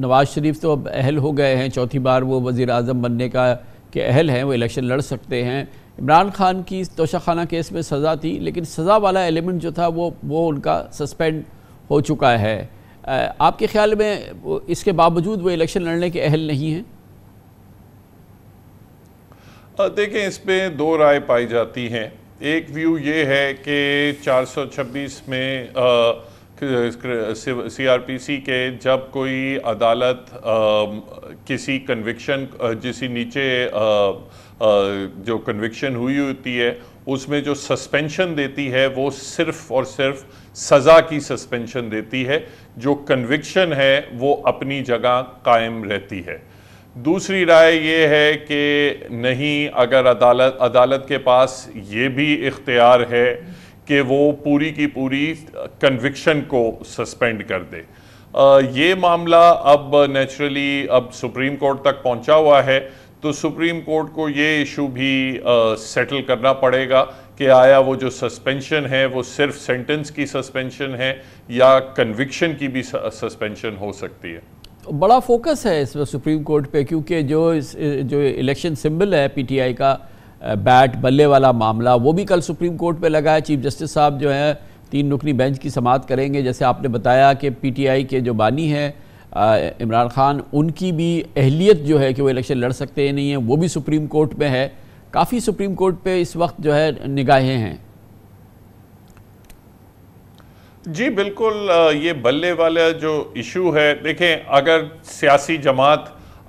नवाज़ शरीफ तो अब अहल हो गए हैं चौथी बार वो वज़ी अजम बनने का के अहल हैं वो इलेक्शन लड़ सकते हैं इमरान खान की तोशाखाना केस में सज़ा थी लेकिन सज़ा वाला एलिमेंट जो था वो वो उनका सस्पेंड हो चुका है आपके ख्याल में इसके बावजूद वो इलेक्शन लड़ने के अहल नहीं हैं देखें इस पर दो राय पाई जाती हैं एक व्यू ये है कि 426 में सीआरपीसी के जब कोई अदालत आ, किसी कन्विक्शन जिसी नीचे आ, आ, जो कन्विक्शन हुई होती है उसमें जो सस्पेंशन देती है वो सिर्फ और सिर्फ सज़ा की सस्पेंशन देती है जो कन्विक्शन है वो अपनी जगह कायम रहती है दूसरी राय ये है कि नहीं अगर अदालत अदालत के पास ये भी इख्तियार है कि वो पूरी की पूरी कन्विक्शन को सस्पेंड कर दे आ, ये मामला अब नेचुरली अब सुप्रीम कोर्ट तक पहुंचा हुआ है तो सुप्रीम कोर्ट को ये इशू भी सेटल करना पड़ेगा कि आया वो जो सस्पेंशन है वो सिर्फ सेंटेंस की सस्पेंशन है या कन्विक्शन की भी सस्पेंशन हो सकती है बड़ा फोकस है इसमें सुप्रीम कोर्ट पे क्योंकि जो इस, जो इलेक्शन सिंबल है पीटीआई का बैट बल्ले वाला मामला वो भी कल सुप्रीम कोर्ट पे लगा है चीफ जस्टिस साहब जो हैं तीन नुकनी बेंच की समात करेंगे जैसे आपने बताया कि पीटीआई के जो बानी हैं इमरान खान उनकी भी अहलियत जो है कि वो इलेक्शन लड़ सकते हैं नहीं है वो भी सुप्रीम कोर्ट में है काफ़ी सुप्रीम कोर्ट पर इस वक्त जो है निगाहें हैं जी बिल्कुल ये बल्ले वाला जो इशू है देखें अगर सियासी जमात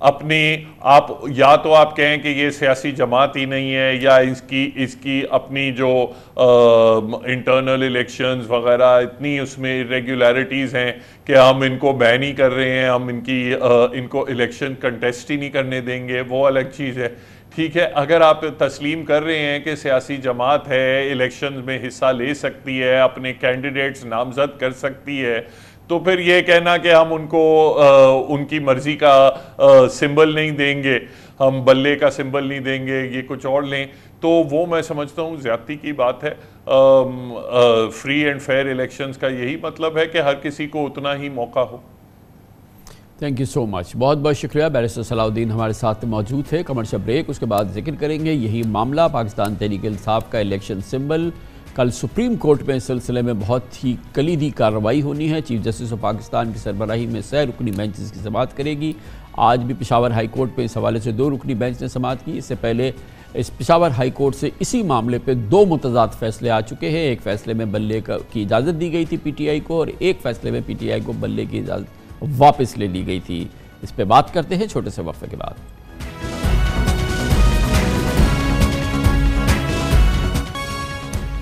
अपनी आप या तो आप कहें कि ये सियासी जमात ही नहीं है या इसकी इसकी अपनी जो इंटरनल इलेक्शंस वगैरह इतनी उसमें रेगुलरिटीज़ हैं कि हम इनको बैन ही कर रहे हैं हम इनकी आ, इनको इलेक्शन कंटेस्ट ही नहीं करने देंगे वो अलग चीज़ है ठीक है अगर आप तस्लीम कर रहे हैं कि सियासी जमात है इलेक्शन में हिस्सा ले सकती है अपने कैंडिडेट्स नामजद कर सकती है तो फिर ये कहना कि हम उनको आ, उनकी मर्जी का आ, सिंबल नहीं देंगे हम बल्ले का सिंबल नहीं देंगे ये कुछ और लें तो वो मैं समझता हूँ ज़्यादती की बात है आ, आ, फ्री एंड फेयर इलेक्शंस का यही मतलब है कि हर किसी को उतना ही मौका हो थैंक यू सो मच बहुत बहुत शुक्रिया बैरिस्टर सलाउद्दीन हमारे साथ मौजूद थे कमर्शियल ब्रेक उसके बाद जिक्र करेंगे यही मामला पाकिस्तान तहरीक इंसाफ का इलेक्शन सिंबल कल सुप्रीम कोर्ट में इस सिलसिले में बहुत ही कलीदी कार्रवाई होनी है चीफ जस्टिस ऑफ पाकिस्तान की सरबराही में सह रुकनी बेंच इसकी समात करेगी आज भी पिशावर हाई कोर्ट में इस हवाले से दो रुकनी बेंच ने समात की इससे पहले इस पिशावर हाई कोर्ट से इसी मामले पे दो मतजाद फैसले आ चुके हैं एक फैसले में बल्ले की इजाज़त दी गई थी पीटीआई को और एक फैसले में पीटीआई को बल्ले की इजाज़त वापस ले ली गई थी इस पर बात करते हैं छोटे से वक्फे के बाद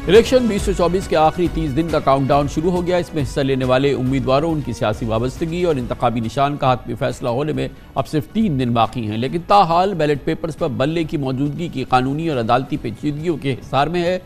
इलेक्शन 2024 के आखिरी 30 दिन का काउंटडाउन शुरू हो गया इसमें हिस्सा लेने वाले उम्मीदवारों उनकी सियासी वाबस्तगी और इंतबी निशान का हाथ में फैसला होने में अब सिर्फ तीन दिन बाकी हैं लेकिन ताहाल बैलेट पेपर्स पर बल्ले की मौजूदगी की कानूनी और अदालती पेचीदगियों के हिसार में है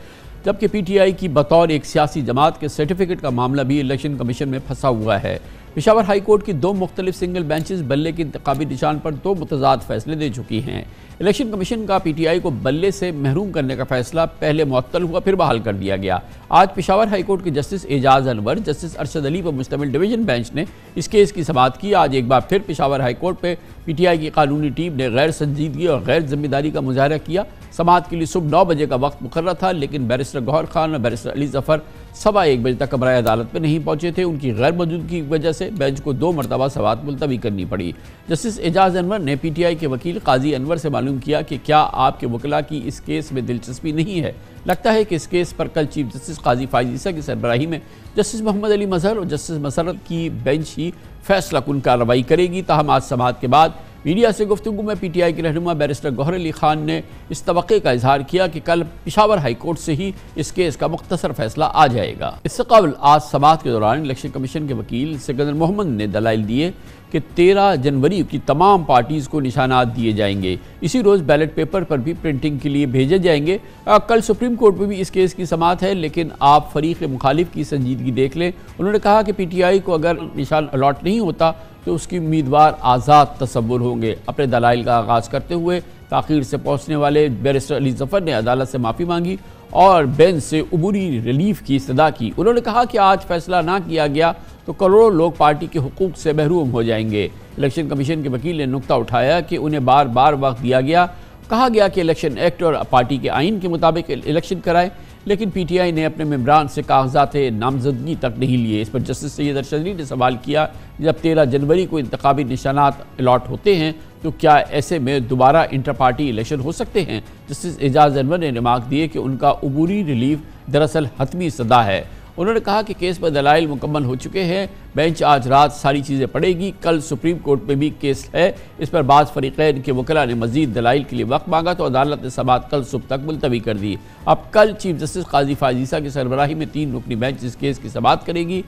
जबकि पीटीआई की बतौर एक सियासी जमात के सर्टिफिकेट का मामला भी इलेक्शन कमीशन में फंसा हुआ है पिशावर हाई कोर्ट की दो मुख्तलिफ सिंगल बेंचेस बल्ले के इंतबी निशान पर दो मुतजाद फैसले दे चुकी हैं इलेक्शन कमीशन का पी टी आई को बल्ले से महरूम करने का फैसला पहले मअतल हुआ फिर बहाल कर दिया गया आज पिशावर हाई कोर्ट के जस्टिस एजाज अनवर जस्टिस अरशद अली पर मुश्तमिल डिवीजन बेंच ने इस केस की समाप्त की आज एक बार फिर पिशावर हाई कोर्ट पर पी टी आई की कानूनी टीम ने गैर संजीदगी और गैर जिम्मेदारी का मुजाहरा किया समात के लिए सुबह नौ बजे का वक्त मुकर था लेकिन बैरिस्टर गौहर खान और बैरिस्टर अली जफर सवा एक बजे तक अमराय अदालत में नहीं पहुंचे थे उनकी गैर मौजूदगी की वजह से बेंच को दो मरतबा सवात मुलतवी करनी पड़ी जस्टिस एजाज अनवर ने पी टी आई के वकील काजी अनवर से मालूम किया कि क्या आपके वकला की इस केस में दिलचस्पी नहीं है लगता है कि इस केस पर कल चीफ जस्टिस काजी फाइजीसा की सरबराही में जस्टिस मोहम्मद अली मजहर और जस्टिस मसरत की बेंच ही फैसला कन कार्रवाई करेगी तहम आज समात के बाद मीडिया से गुफ्तु में पी टी आई के रहनुमा बैरिस्टर गौहर अली खान ने इस तबके का इजहार किया कि कल पिशावर हाई कोर्ट से ही इस केस का मुख्तर फैसला आ जाएगा इससे कबल आज समात के दौरान इलेक्शन कमीशन के वकील सिकंदर मोहम्मद ने दलाइल दिए कि 13 जनवरी की तमाम पार्टीज़ को निशानात दिए जाएंगे इसी रोज़ बैलेट पेपर पर भी प्रिंटिंग के लिए भेजे जाएंगे आ, कल सुप्रीम कोर्ट में भी इस केस की समात है लेकिन आप फरीक मुखालिफ की संजीदगी देख लें उन्होंने कहा कि पीटीआई को अगर निशान अलाट नहीं होता तो उसकी उम्मीदवार आज़ाद तस्वुर होंगे अपने दलाइल का आगाज़ करते हुए ताखिर से पहुँचने वाले बैरिस्टर अली जफ़र ने अदालत से माफ़ी मांगी और बेंच से अबूरी रिलीफ की सदा की उन्होंने कहा कि आज फैसला ना किया गया तो करोड़ों लोग पार्टी के हकूक से महरूम हो जाएंगे इलेक्शन कमीशन के वकील ने नुकता उठाया कि उन्हें बार बार वक्त दिया गया कहा गया कि इलेक्शन एक्ट और पार्टी के आइन के मुताबिक इलेक्शन कराएं लेकिन पीटीआई ने अपने मम्बरान से कागजात नामजदगी तक नहीं लिए इस पर जस्टिस सैद अरशदरी ने सवाल किया जब तेरह जनवरी को इंतबी निशानात अलाट होते हैं तो क्या ऐसे में दोबारा इंटर पार्टी इलेक्शन हो सकते हैं जस्टिस एजाज अनवर ने रिमार्क दिए कि उनका अबूरी रिलीफ दरअसल हतमी सदा है उन्होंने कहा कि केस पर दलाइल मुकम्मल हो चुके हैं बेंच आज रात सारी चीज़ें पड़ेगी कल सुप्रीम कोर्ट में भी केस है इस पर बाद फरीकैन के वकला ने मजीद दलाइल के लिए वक्त मांगा तो अदालत ने समात कल सुबह तक मुलतवी कर दी अब कल चीफ जस्टिस काजी फाजीसा की सरबराही में तीन रुकनी बेंच इस केस की समात करेगी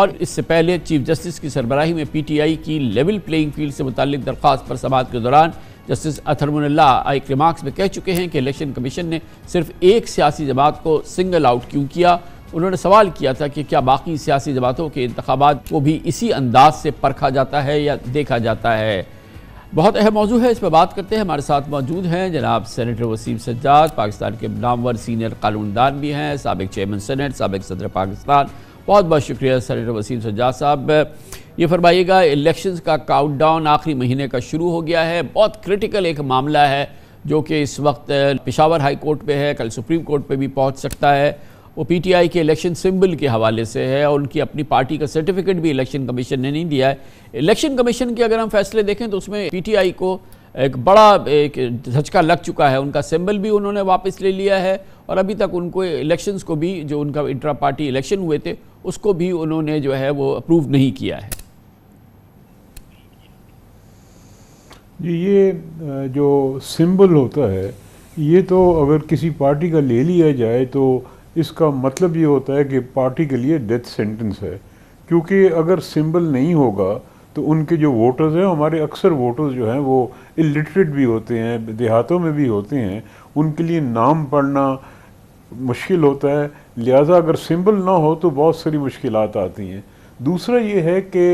और इससे पहले चीफ जस्टिस की सरबराही में आई की लेवल प्लेइंग फील्ड से मुतल दरख्वास्त पर समात के दौरान जस्टिस अथरमल्ला एक रिमार्क्स में कह चुके हैं कि इलेक्शन कमीशन ने सिर्फ एक सियासी जमात को सिंगल आउट क्यों किया उन्होंने सवाल किया था कि क्या बाकी सियासी जमातों के इंतबात को भी इसी अंदाज से परखा जाता है या देखा जाता है बहुत अहम मौजू है इस पर बात करते हैं हमारे साथ मौजूद हैं जनाब सेनेटर वसीम सज्जाद पाकिस्तान के नामवर सीनियर कानूनदान भी हैं सबक चेयरमैन सेनेट सबक सदर पाकिस्तान बहुत बहुत शुक्रिया सेनेटर वसीम सज्जाद साहब ये फरमाइएगा इलेक्शन का काउंटडाउन आखिरी महीने का शुरू हो गया है बहुत क्रिटिकल एक मामला है जो कि इस वक्त पिशावर हाई कोर्ट पे है कल सुप्रीम कोर्ट पे भी पहुंच सकता है वो पीटीआई के इलेक्शन सिंबल के हवाले से है और उनकी अपनी पार्टी का सर्टिफिकेट भी इलेक्शन कमीशन ने नहीं दिया है इलेक्शन कमीशन के अगर हम फैसले देखें तो उसमें पीटीआई को एक बड़ा एक झचका लग चुका है उनका सिंबल भी उन्होंने वापस ले लिया है और अभी तक उनको इलेक्शंस को भी जो उनका इंट्रा पार्टी इलेक्शन हुए थे उसको भी उन्होंने जो है वो अप्रूव नहीं किया है जी ये जो सिंबल होता है ये तो अगर किसी पार्टी का ले लिया जाए तो इसका मतलब ये होता है कि पार्टी के लिए डेथ सेंटेंस है क्योंकि अगर सिंबल नहीं होगा तो उनके जो वोटर्स हैं हमारे अक्सर वोटर्स जो हैं वो इलिटरेट भी होते हैं देहातों में भी होते हैं उनके लिए नाम पढ़ना मुश्किल होता है लिहाजा अगर सिंबल ना हो तो बहुत सारी मुश्किल आती हैं दूसरा ये है कि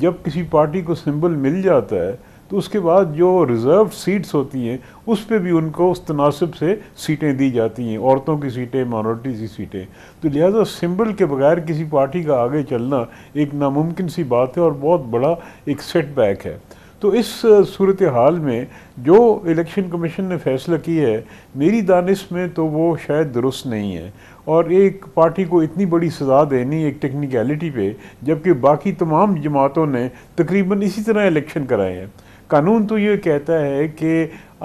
जब किसी पार्टी को सिंबल मिल जाता है तो उसके बाद जो रिज़र्व सीट्स होती हैं उस पर भी उनको उस तनासब से सीटें दी जाती हैं औरतों की सीटें माइनॉरिटीज़ की सीटें तो लिहाजा सिंबल के बगैर किसी पार्टी का आगे चलना एक नामुमकिन सी बात है और बहुत बड़ा एक सेटबैक है तो इस सूरत हाल में जो इलेक्शन कमीशन ने फैसला किया है मेरी दानिश में तो वो शायद दुरुस्त नहीं है और एक पार्टी को इतनी बड़ी सज़ा देनी एक टेक्निकलिटी पे जबकि बाकी तमाम जमातों ने तकरीबन इसी तरह इलेक्शन कराए हैं कानून तो ये कहता है कि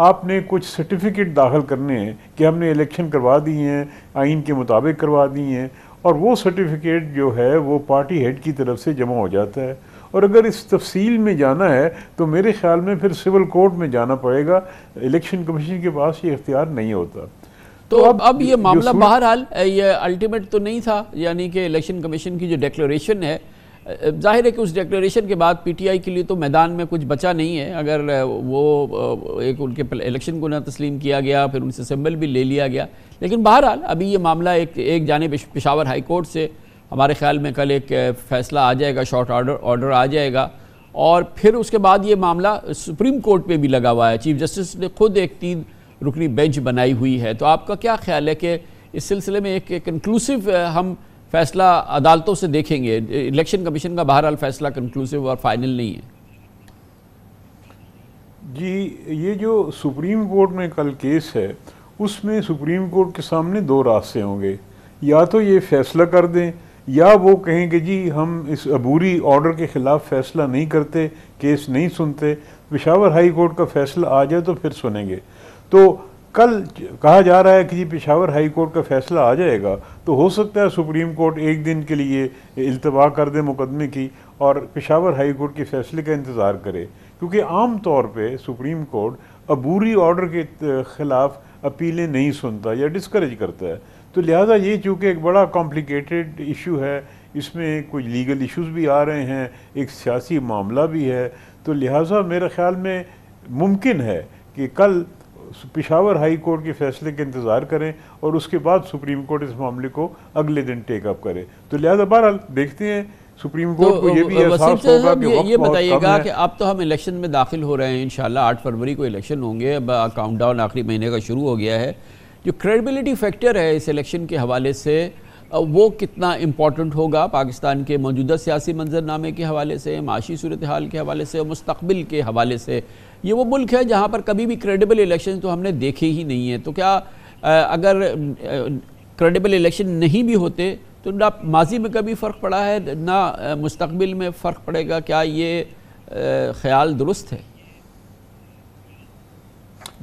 आपने कुछ सर्टिफिकेट दाखिल करने हैं कि हमने इलेक्शन करवा दिए हैं आइन के मुताबिक करवा दिए हैं और वो सर्टिफिकेट जो है वो पार्टी हेड की तरफ से जमा हो जाता है और अगर इस तफसील में जाना है तो मेरे ख्याल में फिर सिविल कोर्ट में जाना पड़ेगा इलेक्शन कमीशन के पास ये इख्तियार नहीं होता तो, तो अब अब ये मामला बहरहाल ये अल्टीमेट तो नहीं था यानी कि इलेक्शन कमीशन की जो डिक्लेरेशन है जाहिर है कि उस डिक्लेरेशन के बाद पीटीआई के लिए तो मैदान में कुछ बचा नहीं है अगर वो एक उनके इलेक्शन को ना तस्लीम किया गया फिर उनसे असम्बल भी ले लिया गया लेकिन बहरहाल अभी ये मामला एक एक जाने पेशावर हाई कोर्ट से हमारे ख्याल में कल एक फैसला आ जाएगा शॉर्ट ऑर्डर ऑर्डर आ जाएगा और फिर उसके बाद ये मामला सुप्रीम कोर्ट पर भी लगा हुआ है चीफ जस्टिस ने खुद एक तीन रुकनी बेंच बनाई हुई है तो आपका क्या ख्याल है कि इस सिलसिले में एक कंक्लूसिव हम फैसला अदालतों से देखेंगे इलेक्शन कमीशन का बहरहाल फैसला कंक्लूसिव और फाइनल नहीं है जी ये जो सुप्रीम कोर्ट में कल केस है उसमें सुप्रीम कोर्ट के सामने दो रास्ते होंगे या तो ये फैसला कर दें या वो कहें कि जी हम इस अबूरी ऑर्डर के ख़िलाफ़ फैसला नहीं करते केस नहीं सुनते पिशावर हाई कोर्ट का फैसला आ जाए तो फिर सुनेंगे तो कल कहा जा रहा है कि जी पिशावर हाई कोर्ट का फैसला आ जाएगा तो हो सकता है सुप्रीम कोर्ट एक दिन के लिए अल्तवा कर दे मुकदमे की और पिशावर हाई कोर्ट के फैसले का इंतज़ार करे क्योंकि आम तौर पे सुप्रीम कोर्ट अबूरी ऑर्डर के ख़िलाफ़ अपीलें नहीं सुनता या डिस्करेज करता है तो लिहाजा ये चूँकि एक बड़ा कॉम्प्लिकेटेड इशू है इसमें कुछ लीगल इशूज़ भी आ रहे हैं एक सियासी मामला भी है तो लिहाजा मेरे ख्याल में मुमकिन है कि कल पिशावर हाई कोर्ट के फैसले के इंतज़ार करें और उसके बाद सुप्रीम कोर्ट इस मामले को अगले दिन टेकअप करे तो लिहाजा बहरहाल देखते हैं सुप्रीम तो कोर्ट तो को ये भी एहसास होगा कि ये, ये बताइएगा कि अब तो हम इलेक्शन में दाखिल हो रहे हैं इंशाल्लाह आठ फरवरी को इलेक्शन होंगे अब काउंटडाउन आखिरी महीने का शुरू हो गया है जो क्रेडिबिलिटी फैक्टर है इस इलेक्शन के हवाले से वो कितना इम्पॉर्टेंट होगा पाकिस्तान के मौजूदा सियासी मंजरनामे के हवाले से माशी सूरत हाल के हवाले से और मुस्तबिल के हवाले से ये वो मुल्क है जहाँ पर कभी भी क्रेडिबल इलेक्शन तो हमने देखे ही नहीं है तो क्या अगर क्रेडिबल इलेक्शन नहीं भी होते तो ना माजी में कभी फ़र्क पड़ा है ना मुस्तबिल में फ़र्क पड़ेगा क्या ये ख्याल दुरुस्त है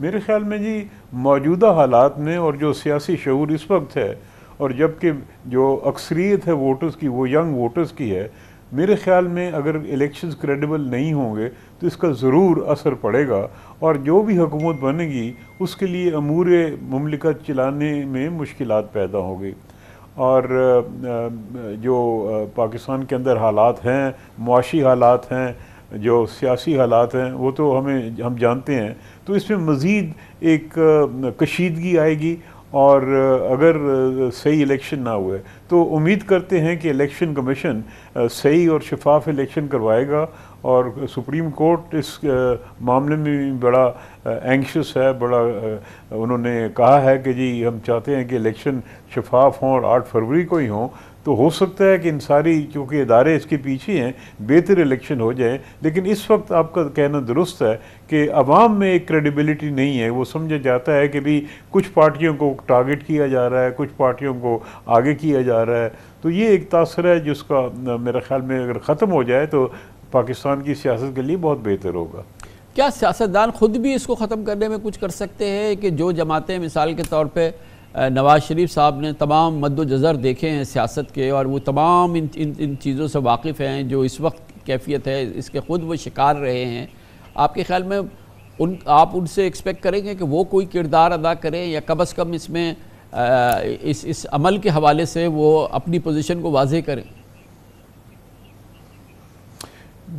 मेरे ख्याल में जी मौजूदा हालात में और जो सियासी शूर इस वक्त है और जबकि जो अक्सरीत है वोटर्स की वो यंग वोटर्स की है मेरे ख्याल में अगर इलेक्शंस क्रेडिबल नहीं होंगे तो इसका ज़रूर असर पड़ेगा और जो भी हुकूमत बनेगी उसके लिए अमूर ममलिका चलाने में मुश्किल पैदा होगी और जो पाकिस्तान के अंदर हालात हैं मुआशी हालात हैं जो सियासी हालात हैं वो तो हमें हम जानते हैं तो इसमें मज़ीद एक कशीदगी आएगी और अगर सही इलेक्शन ना हुए तो उम्मीद करते हैं कि इलेक्शन कमीशन सही और शफाफ इलेक्शन करवाएगा और सुप्रीम कोर्ट इस मामले में भी बड़ा एंक्शस है बड़ा उन्होंने कहा है कि जी हम चाहते हैं कि इलेक्शन शफाफ हों और आठ फरवरी को ही हों तो हो सकता है कि इन सारी क्योंकि इदारे इसके पीछे हैं बेहतर इलेक्शन हो जाए लेकिन इस वक्त आपका कहना दुरुस्त है कि अवाम में एक क्रेडिबिलिटी नहीं है वो समझा जाता है कि भी कुछ पार्टियों को टारगेट किया जा रहा है कुछ पार्टियों को आगे किया जा रहा है तो ये एक तासर है जिसका मेरे ख्याल में अगर ख़त्म हो जाए तो पाकिस्तान की सियासत के लिए बहुत बेहतर होगा क्या सियासतदान खुद भी इसको ख़त्म करने में कुछ कर सकते हैं कि जो जमातें मिसाल के तौर पर नवाज़ शरीफ साहब ने तमाम मद जज़र देखे हैं सियासत के और वो तमाम इन इन, इन चीज़ों से वाकिफ़ हैं जो इस वक्त कैफियत है इसके ख़ुद वो शिकार रहे हैं आपके ख्याल में उन आप उनसे एक्सपेक्ट करेंगे कि वो कोई किरदार अदा करें या कम अज़ कम इसमें आ, इस इस अमल के हवाले से वो अपनी पोजीशन को वाजे करें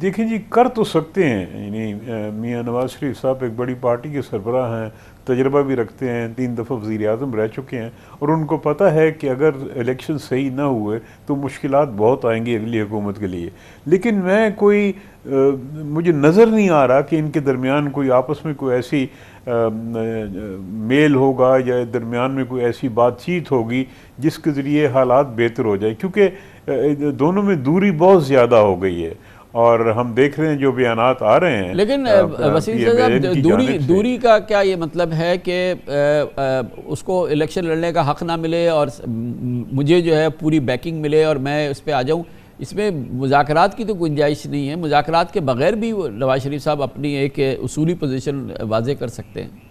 देखिए जी कर तो सकते हैं यानी मियाँ नवाज शरीफ साहब एक बड़ी पार्टी के सरबराह हैं तजर्बा भी रखते हैं तीन दफ़ा वज़ी अजम रह चुके हैं और उनको पता है कि अगर इलेक्शन सही ना हुए तो मुश्किल बहुत आएंगी अगली हुकूमत के लिए लेकिन मैं कोई आ, मुझे नज़र नहीं आ रहा कि इनके दरमियान कोई आपस में कोई ऐसी मेल होगा या दरमियान में कोई ऐसी बातचीत होगी जिसके ज़रिए हालात बेहतर हो जाए क्योंकि दोनों में दूरी बहुत ज़्यादा हो गई है और हम देख रहे हैं जो बयान आ रहे हैं लेकिन वसीम दूरी दूरी का क्या ये मतलब है कि उसको इलेक्शन लड़ने का हक ना मिले और मुझे जो है पूरी बैकिंग मिले और मैं उस पर आ जाऊँ इसमें मुजात की तो गुंजाइश नहीं है मुजात के बगैर भी नवाज शरीफ साहब अपनी एक असूली पोजिशन वाजे कर सकते हैं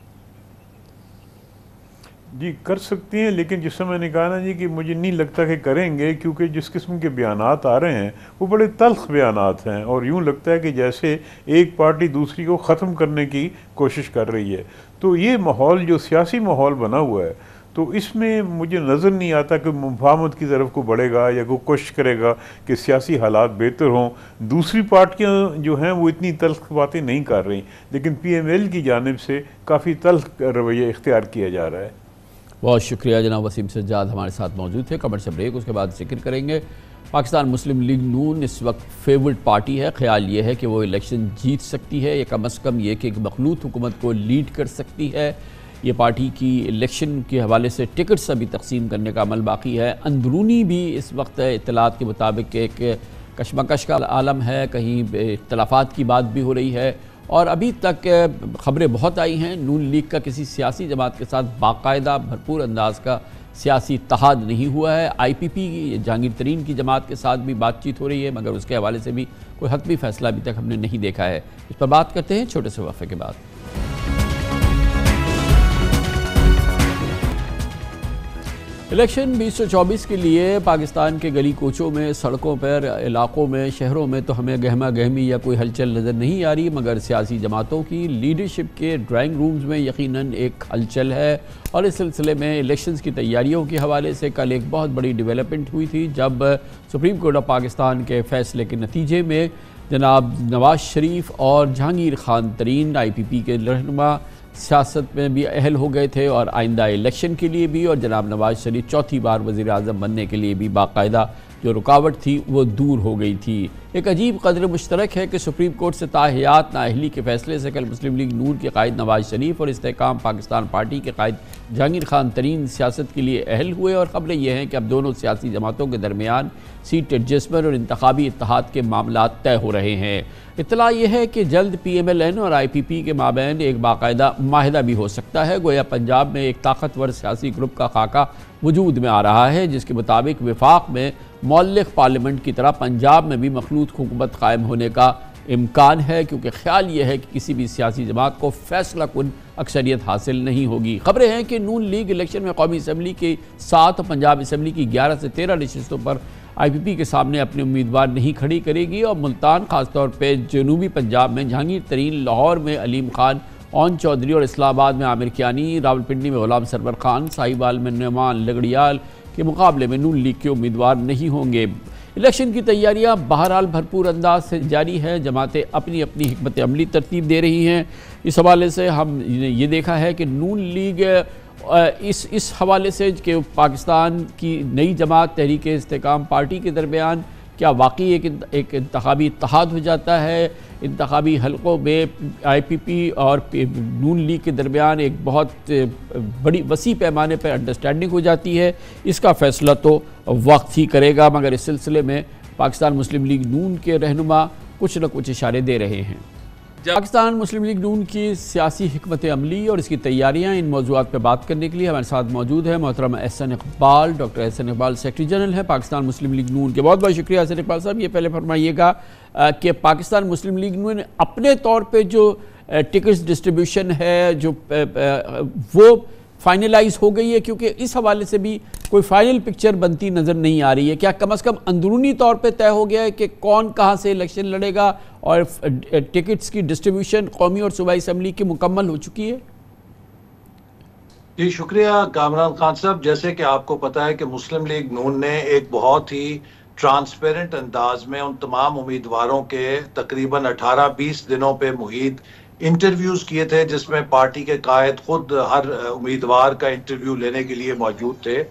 जी कर सकती हैं लेकिन जिस समय मैंने कहा ना जी कि मुझे नहीं लगता कि करेंगे क्योंकि जिस किस्म के बयान आ रहे हैं वो बड़े तलख बयान हैं और यूँ लगता है कि जैसे एक पार्टी दूसरी को ख़त्म करने की कोशिश कर रही है तो ये माहौल जो सियासी माहौल बना हुआ है तो इसमें मुझे नज़र नहीं आता कि मुफामत की तरफ को बढ़ेगा या कोई कोशिश करेगा कि सियासी हालात बेहतर हों दूसरी पार्टियाँ जो हैं वो इतनी तल्ख बातें नहीं कर रही लेकिन पी एम एल की जानब से काफ़ी तलख रवैया इख्तियार किया जा रहा है बहुत शुक्रिया जनाब वसीम सज्जाद हमारे साथ मौजूद थे कमर से ब्रेक उसके बाद जिक्र करेंगे पाकिस्तान मुस्लिम लीग नून इस वक्त फेवरेट पार्टी है ख्याल ये है कि वो इलेक्शन जीत सकती है या कम अज़ कम ये कि एक मखलूत हुकूमत को लीड कर सकती है ये पार्टी की इलेक्शन के हवाले से टिकट्स अभी तकसीम करने का अमल बाकी है अंदरूनी भी इस वक्त इतलात के मुताबिक एक कशमकश का आलम है कहीं इख्तलाफात की बात भी हो रही है और अभी तक खबरें बहुत आई हैं नून लीग का किसी सियासी जमात के साथ बाकायदा भरपूर अंदाज का सियासी तहाद नहीं हुआ है आईपीपी की जहांगीर तरीन की जमात के साथ भी बातचीत हो रही है मगर उसके हवाले से भी कोई हतमी फैसला अभी तक हमने नहीं देखा है इस पर बात करते हैं छोटे से वफ़े के बाद इलेक्शन 2024 के लिए पाकिस्तान के गली कोचों में सड़कों पर इलाकों में शहरों में तो हमें गहमा गहमी या कोई हलचल नज़र नहीं आ रही मगर सियासी जमातों की लीडरशिप के ड्राइंग रूम्स में यकीनन एक हलचल है और इस सिलसिले में इलेक्शंस की तैयारियों के हवाले से कल एक बहुत बड़ी डेवलपमेंट हुई थी जब सुप्रीम कोर्ट ऑफ पाकिस्तान के फैसले के नतीजे में जनाब नवाज शरीफ और जहांगीर खान तरीन आई पी पी के रहनुमा सियासत में भी अहल हो गए थे और आइंदा इलेक्शन के लिए भी और जनाब नवाज शरीफ चौथी बार वज़ी अजम बनने के लिए भी बाकायदा जो रुकावट थी वो दूर हो गई थी एक अजीब कदर मुश्तरक है कि सुप्रीम कोर्ट से ताहियात नाहली के फैसले से कल मुस्लिम लीग नूर के कायद नवाज शरीफ और इसकाम पाकिस्तान पार्टी के कायद जहांगीर खान तरीन सियासत के लिए अहल हुए और ख़बरें यह हैं कि अब दोनों सियासी जमातों के दरमियान सीट एडजस्टमेंट और इंतबी इतिहाद के मामला तय हो रहे हैं इतला यह है कि जल्द पी एम एल एन और आई पी पी के माबेन एक बाकायदा माहिदा भी हो सकता है गोया पंजाब में एक ताकतवर सियासी ग्रुप का खाका वजूद में आ रहा है जिसके मुताबिक विफाक में मौलिक पार्लियामेंट की तरह पंजाब में भी मखलूत हुकूमत कायम होने का इम्कान है क्योंकि ख्याल ये है कि किसी भी सियासी जमात को फैसला कन अक्सरियत हासिल नहीं होगी खबरें हैं कि नून लीग इलेक्शन में कौमी असम्बली की सात पंजाब इसम्बली की ग्यारह से तेरह नशस्तों पर आईपीपी के सामने अपने उम्मीदवार नहीं खड़ी करेगी और मुल्तान खासतौर पर जनूबी पंजाब में जहांगीर तरीन लाहौर में अलीम खान ओन चौधरी और इस्लाबाद में आमिर कियानी रावलपिंडी में ग़ुलाम सरवर खान साहिबाल में नुमान लगड़ियाल के मुकाबले में नून लीग के उम्मीदवार नहीं होंगे इलेक्शन की तैयारियां बहरहाल भरपूर अंदाज से जारी है जमातें अपनी अपनी हमत अमली तरतीब दे रही हैं इस हवाले से हम ये देखा है कि नून लीग इस इस हवाले से कि पाकिस्तान की नई जमात तहरीक इसकाम पार्टी के दरमियान क्या वाकई एक एक इंतबी इतिहाद हो जाता है इंतबी हलकों में आई पी पी और नून लीग के दरमियान एक बहुत बड़ी वसी पैमाने पर अंडरस्टैंडिंग हो जाती है इसका फ़ैसला तो वक्त ही करेगा मगर इस सिलसिले में पाकिस्तान मुस्लिम लीग नून के रहनुमा कुछ न कुछ इशारे दे रहे हैं पाकिस्तान मुस्लिम लीग नून की सियासी हमत अमली और इसकी तैयारियाँ इन मौजूद पर बात करने के लिए हमारे साथ मौजूद है मोहतरम Ahsan Iqbal doctor Ahsan Iqbal secretary general है पाकिस्तान मुस्लिम लीग नून के बहुत बहुत शुक्रिया एहसन इकबाल साहब ये पहले फरमाइएगा कि पाकिस्तान मुस्लिम लीग नून अपने तौर पर जो टिकट डिस्ट्रीब्यूशन है जो वो फाइनलाइज हो गई है क्योंकि इस हवाले से भी कोई फाइनल पिक्चर बनती नज़र नहीं आ रही है क्या कम अज़ कम अंदरूनी तौर पे तय हो गया है कि कौन कहाँ से इलेक्शन लड़ेगा और टिकट्स की डिस्ट्रीब्यूशन कौमी और सूबाई असम्बली की मुकम्मल हो चुकी है जी शुक्रिया कामरान खान साहब जैसे कि आपको पता है कि मुस्लिम लीग नून ने एक बहुत ही ट्रांसपेरेंट अंदाज में उन तमाम उम्मीदवारों के तकरीबन 18-20 दिनों पे मुहित इंटरव्यूज किए थे जिसमें पार्टी के कायद खुद हर उम्मीदवार का इंटरव्यू लेने के लिए मौजूद थे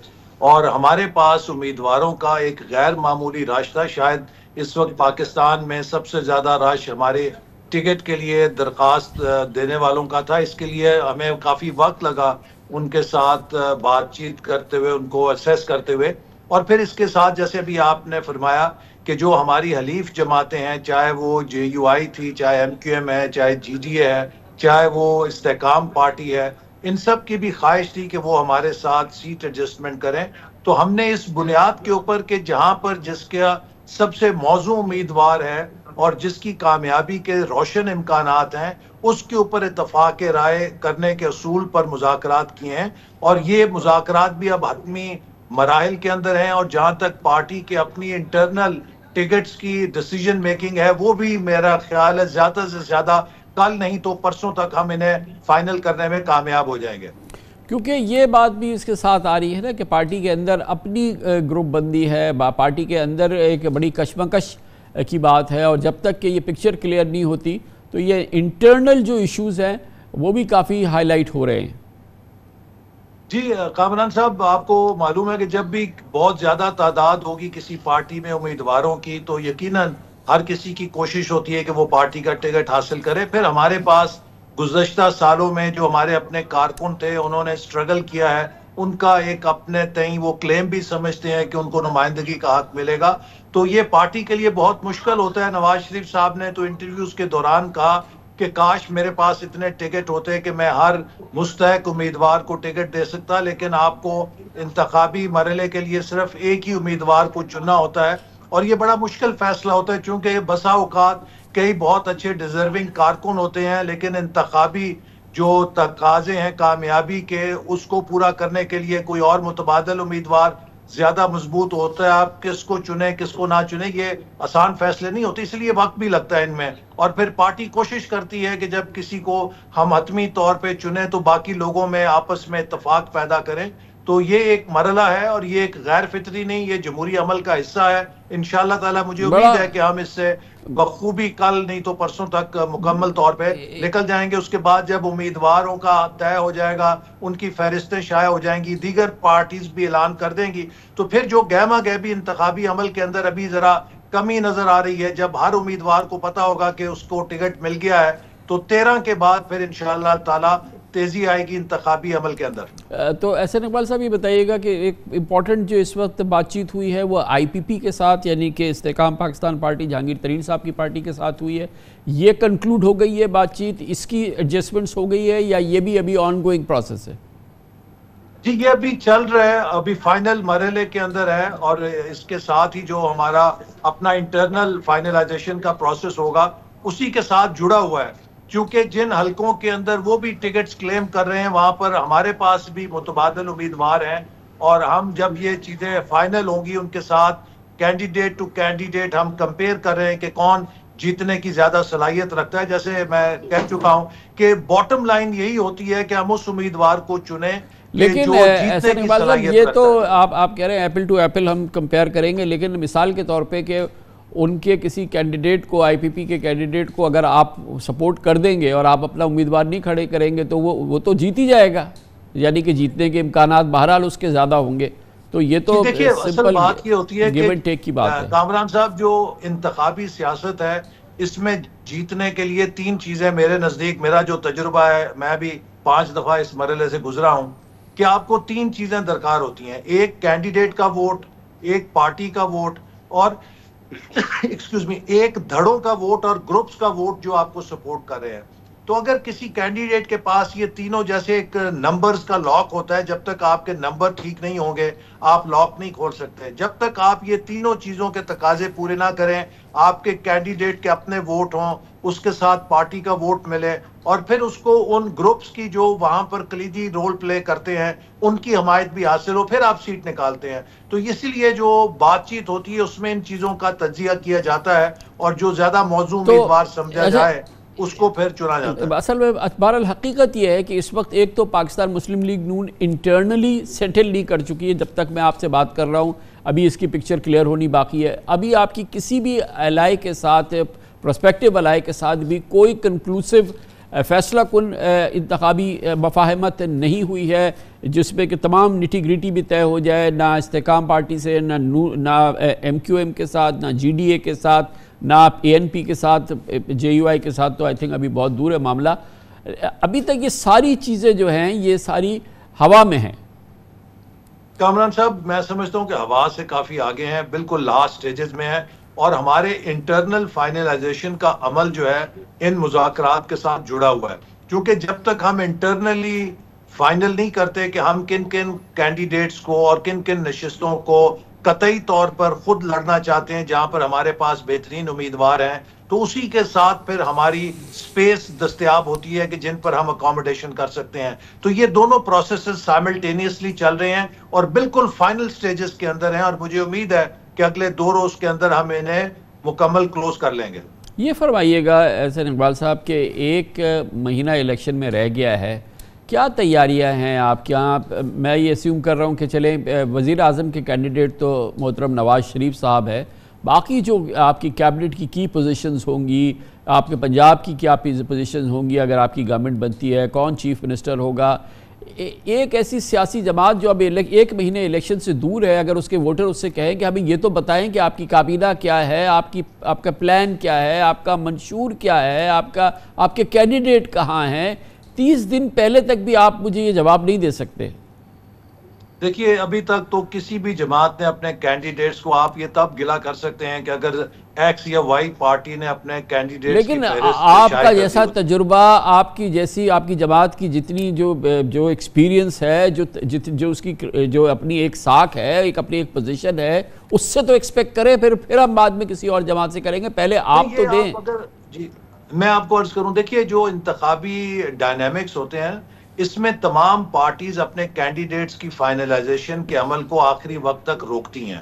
और हमारे पास उम्मीदवारों का एक गैर मामूली राश था शायद इस वक्त पाकिस्तान में सबसे ज़्यादा राश हमारे टिकट के लिए दरख्वास्त देने वालों का था इसके लिए हमें काफ़ी वक्त लगा उनके साथ बातचीत करते हुए उनको असेस करते हुए और फिर इसके साथ जैसे भी आपने फरमाया कि जो हमारी हलीफ जमातें हैं चाहे वो जे यू आई थी चाहे एम क्यू एम है चाहे जी डी ए है चाहे वो इस्तेकाम पार्टी है इन सब की भी ख्वाहिश थी कि वो हमारे साथ सीट एडजस्टमेंट करें तो हमने इस बुनियाद के ऊपर कि जहाँ पर जिसका सबसे मौजू उम्मीदवार है और जिसकी कामयाबी के रोशन इम्कान हैं उसके ऊपर इतफाक़ राय करने के असूल पर मुजाकर किए हैं और ये मुजाकर भी अब हतमी मराहल के अंदर हैं और जहाँ तक पार्टी के अपनी इंटरनल टिकट्स की डिसीजन मेकिंग है वो भी मेरा ख्याल है ज्यादा से ज्यादा कल नहीं तो परसों तक हम इन्हें फाइनल करने में कामयाब हो जाएंगे क्योंकि ये बात भी इसके साथ आ रही है ना कि पार्टी के अंदर अपनी ग्रुप बंदी है पार्टी के अंदर एक बड़ी कशमकश की बात है और जब तक कि ये पिक्चर क्लियर नहीं होती तो ये इंटरनल जो इश्यूज़ हैं वो भी काफ़ी हाईलाइट हो रहे हैं जी कामरान साहब आपको मालूम है कि जब भी बहुत ज्यादा तादाद होगी किसी पार्टी में उम्मीदवारों की तो यकीनन हर किसी की कोशिश होती है कि वो पार्टी का टिकट हासिल करे फिर हमारे पास गुजशत सालों में जो हमारे अपने कारकुन थे उन्होंने स्ट्रगल किया है उनका एक अपने तय वो क्लेम भी समझते हैं कि उनको नुमाइंदगी का हक मिलेगा तो ये पार्टी के लिए बहुत मुश्किल होता है नवाज शरीफ साहब ने तो इंटरव्यूज के दौरान कहा कि काश मेरे पास इतने टिकट होते कि मैं हर मुस्तक उम्मीदवार को टिकट दे सकता लेकिन आपको इंतबी मरले के लिए सिर्फ एक ही उम्मीदवार को चुनना होता है और ये बड़ा मुश्किल फैसला होता है चूँकि बसा अवकात कई बहुत अच्छे डिजर्विंग कारकुन होते हैं लेकिन इंतबी जो तकाजे हैं कामयाबी के उसको पूरा करने के लिए कोई और मुतबादल उम्मीदवार ज्यादा मजबूत होता है आप किसको चुने किसको ना चुने ये आसान फैसले नहीं होते इसलिए वक्त भी लगता है इनमें और फिर पार्टी कोशिश करती है कि जब किसी को हम हतमी तौर पे चुने तो बाकी लोगों में आपस में इतफाक पैदा करें तो ये एक मरला है और ये एक गैर फितरी नहीं ये जमहूरी अमल का हिस्सा है इन ताला मुझे उम्मीद है कि हम इससे बखूबी कल नहीं तो परसों तक मुकम्मल तौर पे निकल जाएंगे उसके बाद जब उम्मीदवारों का तय हो जाएगा उनकी फहरिस्तें शाया हो जाएंगी दीगर पार्टीज भी ऐलान कर देंगी तो फिर जो गहमा गहबी इंतबी अमल के अंदर अभी ज़रा कमी नज़र आ रही है जब हर उम्मीदवार को पता होगा कि उसको टिकट मिल गया है तो तेरह के बाद फिर इन तेज़ी आएगी इंतबी अमल के अंदर तो ऐसे नकबाल साहब ये बताइएगा कि एक इम्पॉर्टेंट जो इस वक्त बातचीत हुई है वो आई पी पी के साथ यानी कि इस्तेकाम पाकिस्तान पार्टी जहांगीर तरीन साहब की पार्टी के साथ हुई है ये कंक्लूड हो गई है बातचीत इसकी एडजस्टमेंट्स हो गई है या ये भी अभी ऑन गोइंग प्रोसेस है जी ये अभी चल रहा है अभी फाइनल मरहले के अंदर है और इसके साथ ही जो हमारा अपना इंटरनल फाइनलाइजेशन का प्रोसेस होगा उसी के साथ जुड़ा हुआ है क्योंकि जिन हलकों के अंदर वो भी टिकट्स क्लेम कर रहे हैं वहां पर हमारे पास भी मुतबादल उम्मीदवार हैं और हम जब ये चीज़ें फाइनल होंगी उनके साथ कैंडिडेट टू कैंडिडेट हम कंपेयर कर रहे हैं कि कौन जीतने की ज़्यादा सलाहियत रखता है जैसे मैं कह चुका हूँ कि बॉटम लाइन यही होती है कि हम उस उम्मीदवार को चुने लेकिन ऐसे ये तो आप आप कह रहे हैं एप्पल टू एप्पल हम कंपेयर करेंगे लेकिन मिसाल के तौर पे कि उनके किसी कैंडिडेट को आईपीपी के कैंडिडेट को अगर आप सपोर्ट कर देंगे और आप अपना उम्मीदवार नहीं खड़े करेंगे तो वो वो तो जीत ही जाएगा यानी कि जीतने के इम्कान बहरहाल उसके ज़्यादा होंगे तो ये तो सिंपल बात ये होती है गिव एंड टेक की बात है कामरान साहब जो इंतबी सियासत है इसमें जीतने के लिए तीन चीज़ें मेरे नज़दीक मेरा जो तजुर्बा है मैं भी पांच दफ़ा इस मरले से गुजरा हूँ कि आपको तीन चीज़ें दरकार होती हैं एक कैंडिडेट का वोट एक पार्टी का वोट और एक्सक्यूज [laughs] मी एक धड़ों का वोट और ग्रुप्स का वोट जो आपको सपोर्ट कर रहे हैं तो अगर किसी कैंडिडेट के पास ये तीनों जैसे एक नंबर्स का लॉक होता है जब तक आपके नंबर ठीक नहीं होंगे आप लॉक नहीं खोल सकते जब तक आप ये तीनों चीज़ों के तकाजे पूरे ना करें आपके कैंडिडेट के अपने वोट हों उसके साथ पार्टी का वोट मिले और फिर उसको उन ग्रुप्स की जो वहां पर कलीदी रोल प्ले करते हैं उनकी हमायत भी हासिल हो फिर आप सीट निकालते हैं तो इसीलिए जो बातचीत होती है उसमें इन चीज़ों का तजिया किया जाता है और जो ज़्यादा मौजूद तो समझा अच्छा, जाए उसको फिर चुना जाता है असल में अखबार हकीकत यह है कि इस वक्त एक तो Pakistan Muslim league Noon internally settle नहीं कर चुकी है जब तक मैं आपसे बात कर रहा हूँ अभी इसकी पिक्चर क्लियर होनी बाकी है अभी आपकी किसी भी अलाय के साथ प्रोस्पेक्टिव अलाय के साथ भी कोई कंक्लूसिव फैसला कन इंतबी मफाहमत नहीं हुई है जिसमें कि तमाम निटी ग्रिटी भी तय हो जाए ना इसकाम पार्टी से ना नू ना एम क्यू एम के साथ ना जी डी ए के साथ ना आप ए के साथ जे के साथ तो आई थिंक अभी बहुत दूर है मामला अभी तक ये सारी चीज़ें जो हैं ये सारी हवा में हैं कामरान साहब मैं समझता हूँ कि हवा से काफ़ी आगे हैं बिल्कुल लास्ट स्टेजेस में है और हमारे इंटरनल फाइनलाइजेशन का अमल जो है इन मुजात के साथ जुड़ा हुआ है क्योंकि जब तक हम इंटरनली फाइनल नहीं करते कि हम किन किन कैंडिडेट्स को और किन किन नशस्तों को कतई तौर पर खुद लड़ना चाहते हैं जहां पर हमारे पास बेहतरीन उम्मीदवार हैं तो उसी के साथ फिर हमारी स्पेस दस्तियाब होती है कि जिन पर हम अकोमोडेशन कर सकते हैं तो ये दोनों प्रोसेस साइमल्टेनियसली चल रहे हैं और बिल्कुल फाइनल स्टेजेस के अंदर हैं और मुझे उम्मीद है कि अगले दो रोज के अंदर हम इन्हें मुकम्मल क्लोज कर लेंगे ये फरमाइएगा सर इकबाल साहब के एक महीना इलेक्शन में रह गया है क्या तैयारियां हैं आपके यहाँ मैं ये अस्यूम कर रहा हूँ कि चले वज़ी अजम के कैंडिडेट तो मोहतरम नवाज शरीफ साहब है बाकी जो आपकी कैबिनेट की की पोजीशंस होंगी आपके पंजाब की क्या पोजीशंस होंगी अगर आपकी गवर्नमेंट बनती है कौन चीफ मिनिस्टर होगा एक ऐसी सियासी जमात जो अब एक महीने इलेक्शन से दूर है अगर उसके वोटर उससे कहें कि अभी ये तो बताएं कि आपकी काबीना क्या है आपकी आपका प्लान क्या है आपका मंशूर क्या है आपका आपके कैंडिडेट कहाँ हैं तीस दिन पहले तक भी आप मुझे ये जवाब नहीं दे सकते देखिए अभी तक तो किसी भी जमात ने अपने कैंडिडेट्स को आप ये तब गिला कर सकते हैं कि अगर एक्स या वाई पार्टी ने अपने कैंडिडेट लेकिन आपका जैसा तजुर्बा आपकी जैसी आपकी जमात की जितनी जो जो एक्सपीरियंस है जो जित जो उसकी जो अपनी एक साख है एक अपनी एक पोजीशन है उससे तो एक्सपेक्ट करें फिर फिर हम बाद में किसी और जमात से करेंगे पहले आप तो दें आप जी मैं आपको अर्ज करूं देखिए जो इंतबी डायनेमिक्स होते हैं इसमें तमाम पार्टीज अपने कैंडिडेट्स की फाइनलाइजेशन के अमल को आखिरी वक्त तक रोकती हैं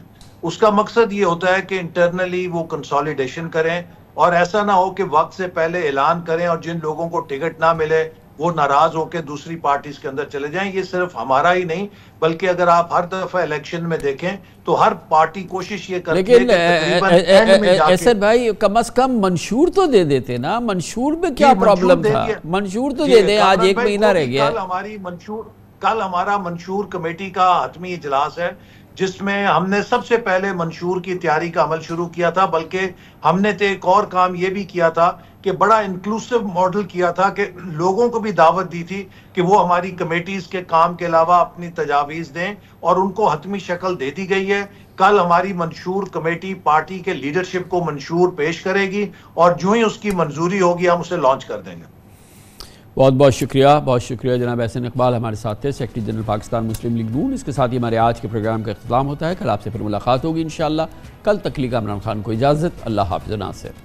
उसका मकसद ये होता है कि इंटरनली वो कंसोलिडेशन करें और ऐसा ना हो कि वक्त से पहले ऐलान करें और जिन लोगों को टिकट ना मिले वो नाराज होकर दूसरी पार्टीज के अंदर चले जाएं ये सिर्फ हमारा ही नहीं बल्कि अगर आप हर दफा इलेक्शन में देखें तो हर पार्टी कोशिश ये करती लेकिन ऐसे भाई कम अज कम मंशूर तो दे देते ना मंशूर में क्या प्रॉब्लम था मंशूर तो दे दे आज एक महीना रह गया हमारी मंशूर कल हमारा मंशूर कमेटी का हतमी इजलास है जिसमें हमने सबसे पहले मंशूर की तैयारी का अमल शुरू किया था बल्कि हमने तो एक और काम ये भी किया था कि बड़ा इंक्लूसिव मॉडल किया था कि लोगों को भी दावत दी थी कि वो हमारी कमेटीज़ के काम के अलावा अपनी तजावीज़ दें और उनको हतमी शक्ल दे दी गई है कल हमारी मंशूर कमेटी पार्टी के लीडरशिप को मंशूर पेश करेगी और जो ही उसकी मंजूरी होगी हम उसे लॉन्च कर देंगे बहुत बहुत शुक्रिया बहुत शुक्रिया जनाब एहसन इकबाल हमारे साथ थे secretary general Pakistan Muslim league Noon इसके साथ ही हमारे आज के प्रोग्राम का अख्ताम होता है कल आपसे फिर मुलाकात होगी इन कल तक लीग इमरान खान को इजाज़त अल्लाह हाफिज नासिर